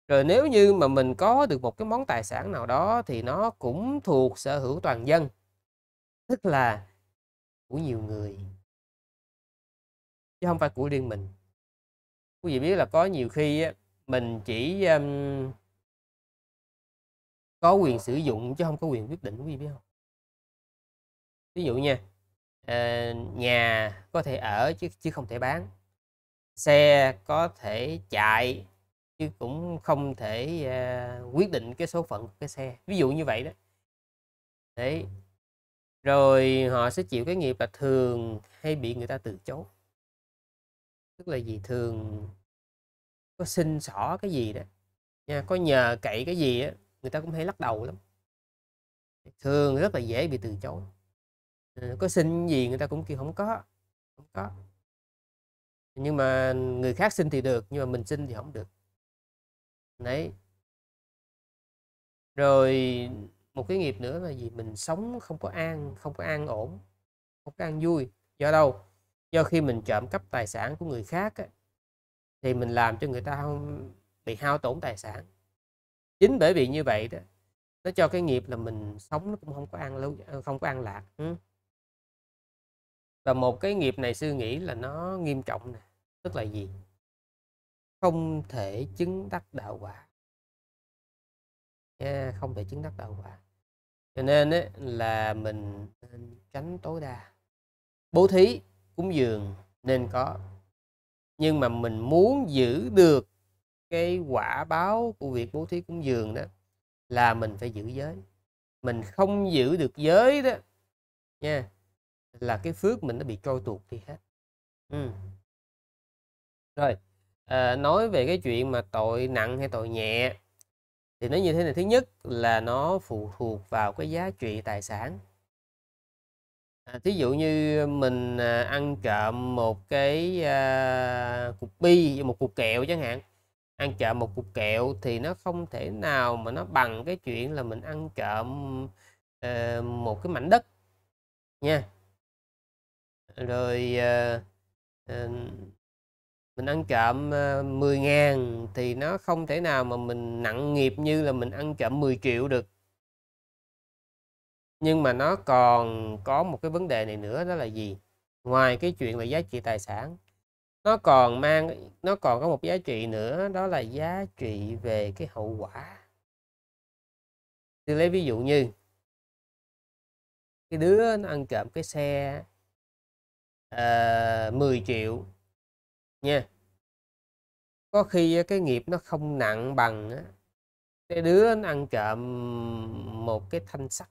rồi nếu như mà mình có được một cái món tài sản nào đó thì nó cũng thuộc sở hữu toàn dân tức là của nhiều người chứ không phải của riêng mình quý vị biết là có nhiều khi mình chỉ um, có quyền sử dụng chứ không có quyền quyết định quý vị biết không ví dụ nha ờ, nhà có thể ở chứ chứ không thể bán xe có thể chạy chứ cũng không thể ờ, quyết định cái số phận của cái xe ví dụ như vậy đó đấy rồi họ sẽ chịu cái nghiệp là thường hay bị người ta từ chối tức là gì thường có xin xỏ cái gì đó nha có nhờ cậy cái gì á người ta cũng hay lắc đầu lắm thường rất là dễ bị từ chối Ờ, có xin gì người ta cũng kêu không có không có nhưng mà người khác xin thì được nhưng mà mình xin thì không được đấy rồi một cái nghiệp nữa là gì mình sống không có an không có an ổn không có an vui do đâu do khi mình trộm cắp tài sản của người khác á, thì mình làm cho người ta không bị hao tổn tài sản chính bởi vì như vậy đó nó cho cái nghiệp là mình sống nó cũng không có an lâu ờ, không có an lạc và một cái nghiệp này sư nghĩ là nó nghiêm trọng nè tức là gì không thể chứng đắc đạo quả yeah, không thể chứng đắc đạo quả cho nên ấy, là mình nên tránh tối đa bố thí cúng dường nên có nhưng mà mình muốn giữ được cái quả báo của việc bố thí cúng dường đó là mình phải giữ giới mình không giữ được giới đó nha là cái phước mình nó bị trôi tuột đi hết ừ. rồi à, nói về cái chuyện mà tội nặng hay tội nhẹ thì nó như thế này thứ nhất là nó phụ thuộc vào cái giá trị tài sản à, thí dụ như mình à, ăn trộm một cái à, cục bi một cục kẹo chẳng hạn ăn trộm một cục kẹo thì nó không thể nào mà nó bằng cái chuyện là mình ăn trộm à, một cái mảnh đất nha rồi uh, uh, mình ăn trộm uh, ờ, 10 ngàn thì nó không thể nào mà mình nặng nghiệp như là mình ăn trộm 10 triệu được nhưng mà nó còn có một cái vấn đề này nữa đó là gì ngoài cái chuyện là giá trị tài sản nó còn mang nó còn có một giá trị nữa đó là giá trị về cái hậu quả tôi lấy ví dụ như cái đứa nó ăn trộm cái xe uh, ờ, 10 triệu nha có khi cái nghiệp nó không nặng bằng cái đứa nó ăn trộm một cái thanh sắt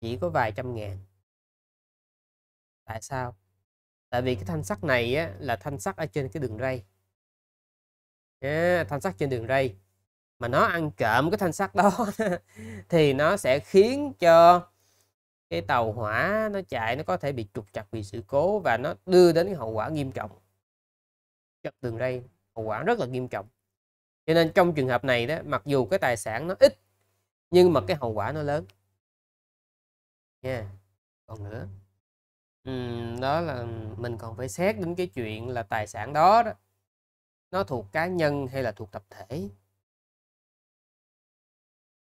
chỉ có vài trăm ngàn tại sao tại vì cái thanh sắt này á, là thanh sắt ở trên cái đường ray à, thanh sắt trên đường ray mà nó ăn trộm cái thanh sắt đó thì nó sẽ khiến cho cái tàu hỏa nó chạy nó có thể bị trục chặt vì sự cố và nó đưa đến cái hậu quả nghiêm trọng chặt đường ray hậu quả rất là nghiêm trọng cho nên trong trường hợp này đó mặc dù cái tài sản nó ít nhưng mà cái hậu quả nó lớn nha yeah. còn nữa uhm, đó là mình còn phải xét đến cái chuyện là tài sản đó, đó nó thuộc cá nhân hay là thuộc tập thể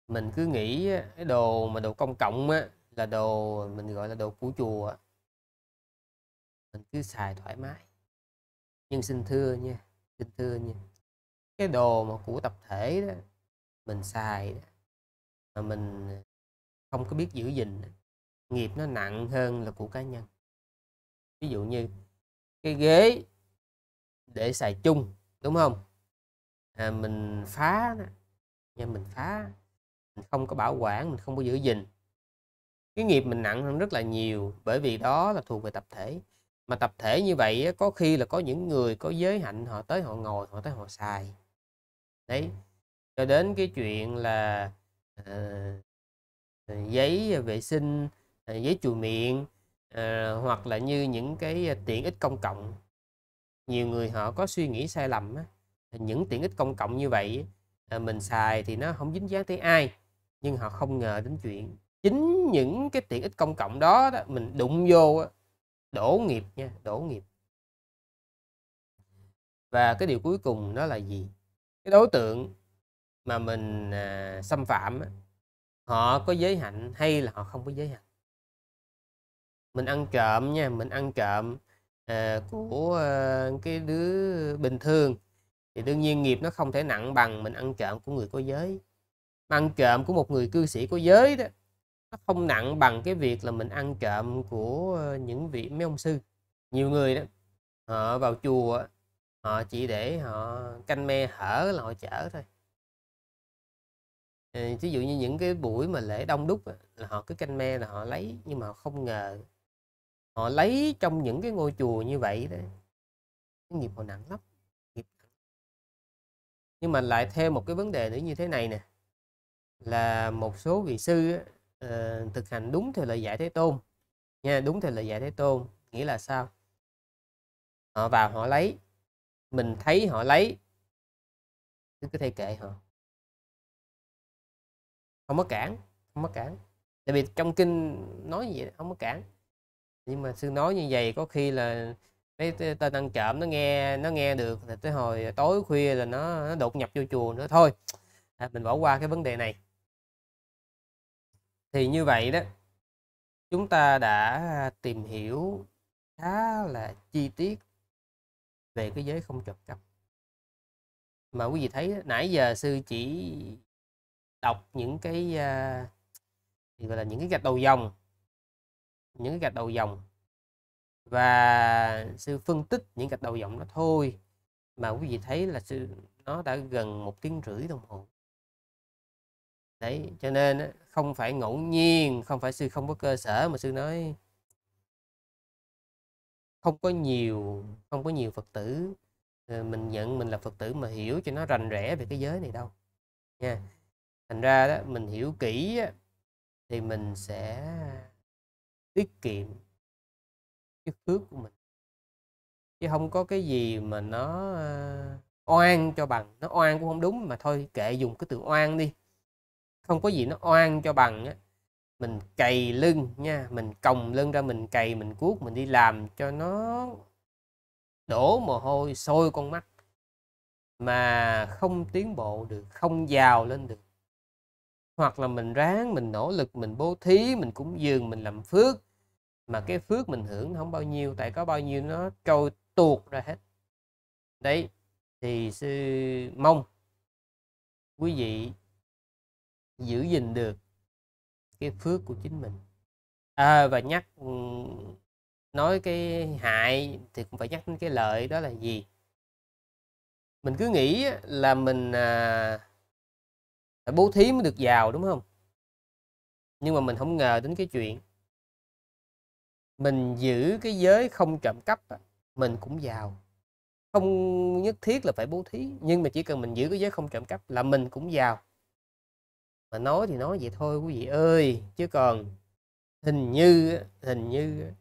mình cứ nghĩ cái đồ mà đồ công cộng á là đồ mình gọi là đồ của chùa mình cứ xài thoải mái nhưng xin thưa nha xin thưa nha cái đồ mà của tập thể đó mình xài đó, mà mình không có biết giữ gìn nghiệp nó nặng hơn là của cá nhân ví dụ như cái ghế để xài chung đúng không à, mình phá đó. nha mình phá mình không có bảo quản mình không có giữ gìn cái nghiệp mình nặng hơn rất là nhiều bởi vì đó là thuộc về tập thể mà tập thể như vậy có khi là có những người có giới hạnh họ tới họ ngồi họ tới họ xài đấy cho đến cái chuyện là uh, giấy vệ sinh uh, giấy chùi miệng uh, hoặc là như những cái tiện ích công cộng nhiều người họ có suy nghĩ sai lầm á. những tiện ích công cộng như vậy mình xài thì nó không dính dáng tới ai nhưng họ không ngờ đến chuyện chính những cái tiện ích công cộng đó, đó mình đụng vô đổ nghiệp nha đổ nghiệp và cái điều cuối cùng đó là gì cái đối tượng mà mình à, xâm phạm họ có giới hạn hay là họ không có giới hạn mình ăn trộm nha mình ăn trộm à, của à, cái đứa bình thường thì đương nhiên nghiệp nó không thể nặng bằng mình ăn trộm của người có giới mà ăn trộm của một người cư sĩ có giới đó nó không nặng bằng cái việc là mình ăn trộm của ờ, những vị mấy ông sư nhiều người đó họ vào chùa họ chỉ để họ canh me hở là họ chở thôi ví ờ, dụ như những cái buổi mà lễ đông đúc là họ cứ canh me là họ lấy nhưng mà không ngờ họ lấy trong những cái ngôi chùa như vậy đấy cái nghiệp họ nặng lắm nghiệp nhưng mà lại thêm một cái vấn đề nữa như thế này nè là một số vị sư uh, thực hành đúng theo lời dạy Thế Tôn nha đúng theo lời dạy Thế Tôn nghĩa là sao họ vào họ lấy mình thấy họ lấy cứ có thể kệ họ không có cản không có cản tại vì trong kinh nói gì không có cản nhưng mà sư nói như vậy có khi là cái tên ăn trộm nó nghe nó nghe được thì tới hồi tối khuya là nó, nó đột nhập vô chùa nữa thôi à, mình bỏ qua cái vấn đề này thì như vậy đó chúng ta đã tìm hiểu khá là chi tiết về cái giới không trộm cắp mà quý vị thấy nãy giờ sư chỉ đọc những cái à, thì gọi là những cái gạch đầu dòng những cái gạch đầu dòng và sư phân tích những gạch đầu dòng đó thôi mà quý vị thấy là sư nó đã gần một tiếng rưỡi đồng hồ đấy cho nên không phải ngẫu nhiên không phải sư không có cơ sở mà sư nói không có nhiều không có nhiều phật tử ờ, mình nhận mình là phật tử mà hiểu cho nó rành rẽ về cái giới này đâu nha thành ra đó mình hiểu kỹ thì mình sẽ tiết kiệm cái phước của mình chứ không có cái gì mà nó ờ, oan cho bằng nó oan cũng không đúng mà thôi kệ dùng cái từ oan đi không có gì nó oan cho bằng á mình cày lưng nha mình còng lưng ra mình cày mình cuốc mình đi làm cho nó đổ mồ hôi sôi con mắt mà không tiến bộ được không giàu lên được hoặc là mình ráng mình nỗ lực mình bố thí mình cũng dường mình làm phước mà cái phước mình hưởng không bao nhiêu tại có bao nhiêu nó trôi tuột ra hết đấy thì sư mong quý vị giữ gìn được cái phước của chính mình à, và nhắc ừ, nói cái hại thì cũng phải nhắc đến cái lợi đó là gì mình cứ nghĩ là mình à, bố thí mới được giàu đúng không nhưng mà mình không ngờ đến cái chuyện mình giữ cái giới không trộm cắp mình cũng giàu không nhất thiết là phải bố thí nhưng mà chỉ cần mình giữ cái giới không trộm cắp là mình cũng giàu mà nói thì nói vậy thôi quý vị ơi chứ còn hình như hình như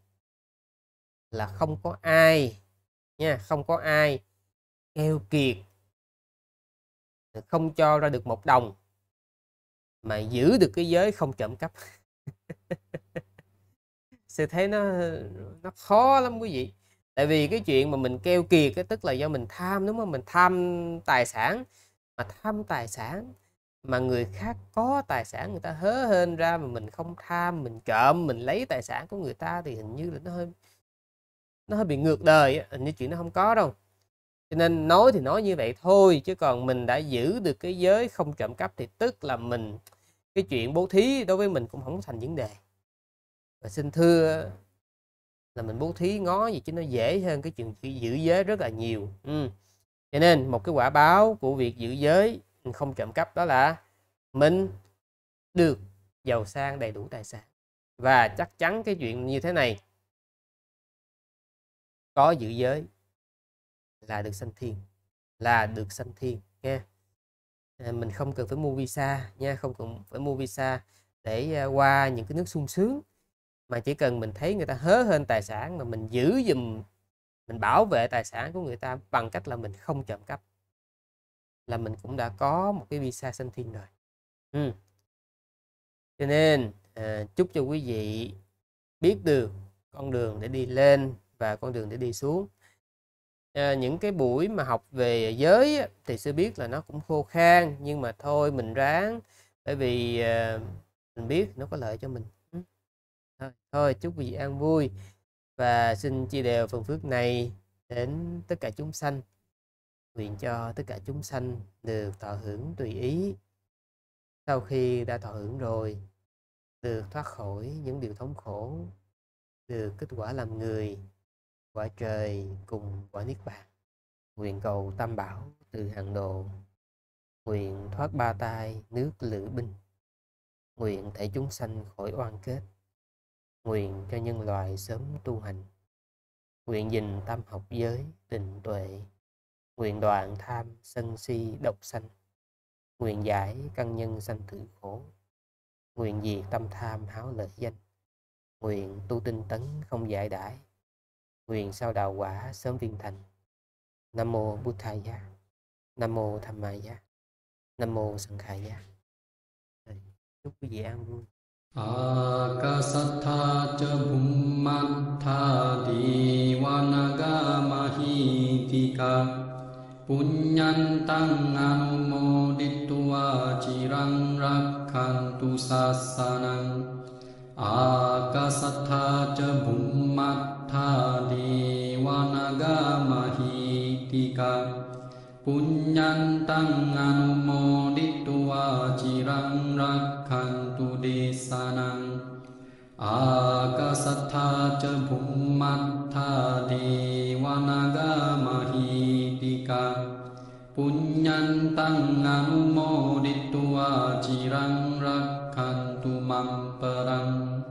là không có ai nha không có ai keo kiệt không cho ra được một đồng mà giữ được cái giới không trộm cắp sẽ thấy nó nó khó lắm quý vị tại vì cái chuyện mà mình keo kiệt tức là do mình tham đúng không mình tham tài sản mà tham tài sản mà người khác có tài sản người ta hớ hên ra mà mình không tham mình trộm mình lấy tài sản của người ta thì hình như là nó hơi nó hơi bị ngược đời hình như chuyện nó không có đâu cho nên nói thì nói như vậy thôi chứ còn mình đã giữ được cái giới không trộm cắp thì tức là mình cái chuyện bố thí đối với mình cũng không thành vấn đề và xin thưa là mình bố thí ngó gì chứ nó dễ hơn cái chuyện giữ giới rất là nhiều ừ. cho nên một cái quả báo của việc giữ giới không trộm cắp đó là mình được giàu sang đầy đủ tài sản và chắc chắn cái chuyện như thế này có giữ giới là được sanh thiên là được sanh thiên nha à, mình không cần phải mua visa nha không cần phải mua visa để à, qua những cái nước sung sướng mà chỉ cần mình thấy người ta hớ hơn tài sản mà mình giữ giùm mình bảo vệ tài sản của người ta bằng cách là mình không trộm cắp là mình cũng đã có một cái visa sinh thiên rồi ừ. cho nên à, chúc cho quý vị biết được con đường để đi lên và con đường để đi xuống à, những cái buổi mà học về giới thì sư biết là nó cũng khô khan nhưng mà thôi mình ráng bởi vì à, mình biết nó có lợi cho mình thôi, thôi chúc quý vị an vui và xin chia đều phần phước này đến tất cả chúng sanh nguyện cho tất cả chúng sanh được thọ hưởng tùy ý sau khi đã thọ hưởng rồi được thoát khỏi những điều thống khổ được kết quả làm người quả trời cùng quả niết bàn nguyện cầu tam bảo từ hàng độ nguyện thoát ba tai nước lữ binh nguyện thể chúng sanh khỏi oan kết nguyện cho nhân loại sớm tu hành nguyện dình tam học giới tình tuệ nguyện đoạn tham sân si độc sanh nguyện giải căn nhân sanh tử khổ nguyện diệt tâm tham háo lợi danh nguyện tu tinh tấn không giải đãi nguyện sau đạo quả sớm viên thành nam mô buddhaya nam mô dhammaya nam mô sankhaya chúc quý vị an vui Akasattha cha bhummattha divanagamahitika පුඤ්ඥන්තන් අනුමෝඩිත්තුවා චිරංරක්කන්තු සස්සනං ආකසත්තාච බුම්මත්තාදීවනගමහිතික පුඤ්ඥන්තන් අනුමෝඩිත්තුවා චිරංරක්කන්තු දේශනං ආකසත්තාච බුම්මත්තාදීවනගම nyantang anumoditua cirang rakan tumang perang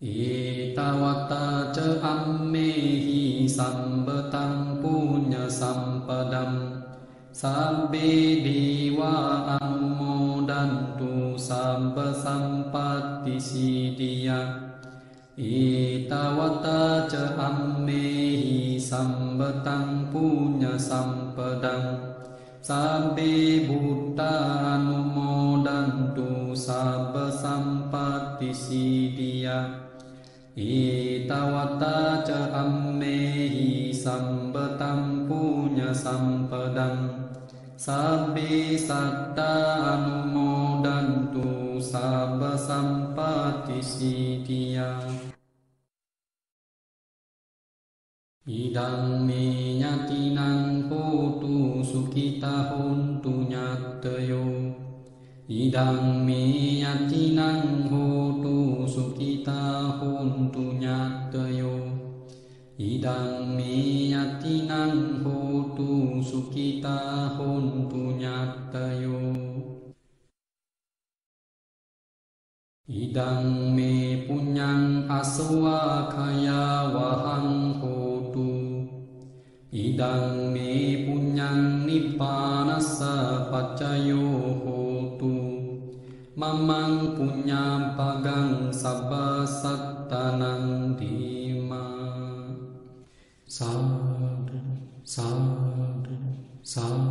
Itawata ce ammehi sambetang punya sampadam Sabbe dewa ammo dan tu sampe sampati sidia Itawata ce ammehi මේහි සම්බතං පූඥ සම්පදං සබ්බේ බුට්ටානුමෝඩන්තු සබ සම්පත්ති සීටිය ඒතවතාච අම්මේහි සම්බතම් පූඥ සම්පදං සබ්බේ සට්ටානුමෝඩන්තු සබ සම්පත්ති සීටියා Idang me nyatinang kotu sukita hontu nyatayo Idang me nyatinang hotu sukita hontu nyatayo Idang me nyatinang hotu sukita hontu nyatayo Idang me punyang aswa kaya wahang ඉදං මේ පුඤ්ඤං නිපානස්ස පච්චයෝ හෝතු මමං පුඤ්ඤං පගං සබ්බ සත්තනං දීමා සාදු සාදු සාදු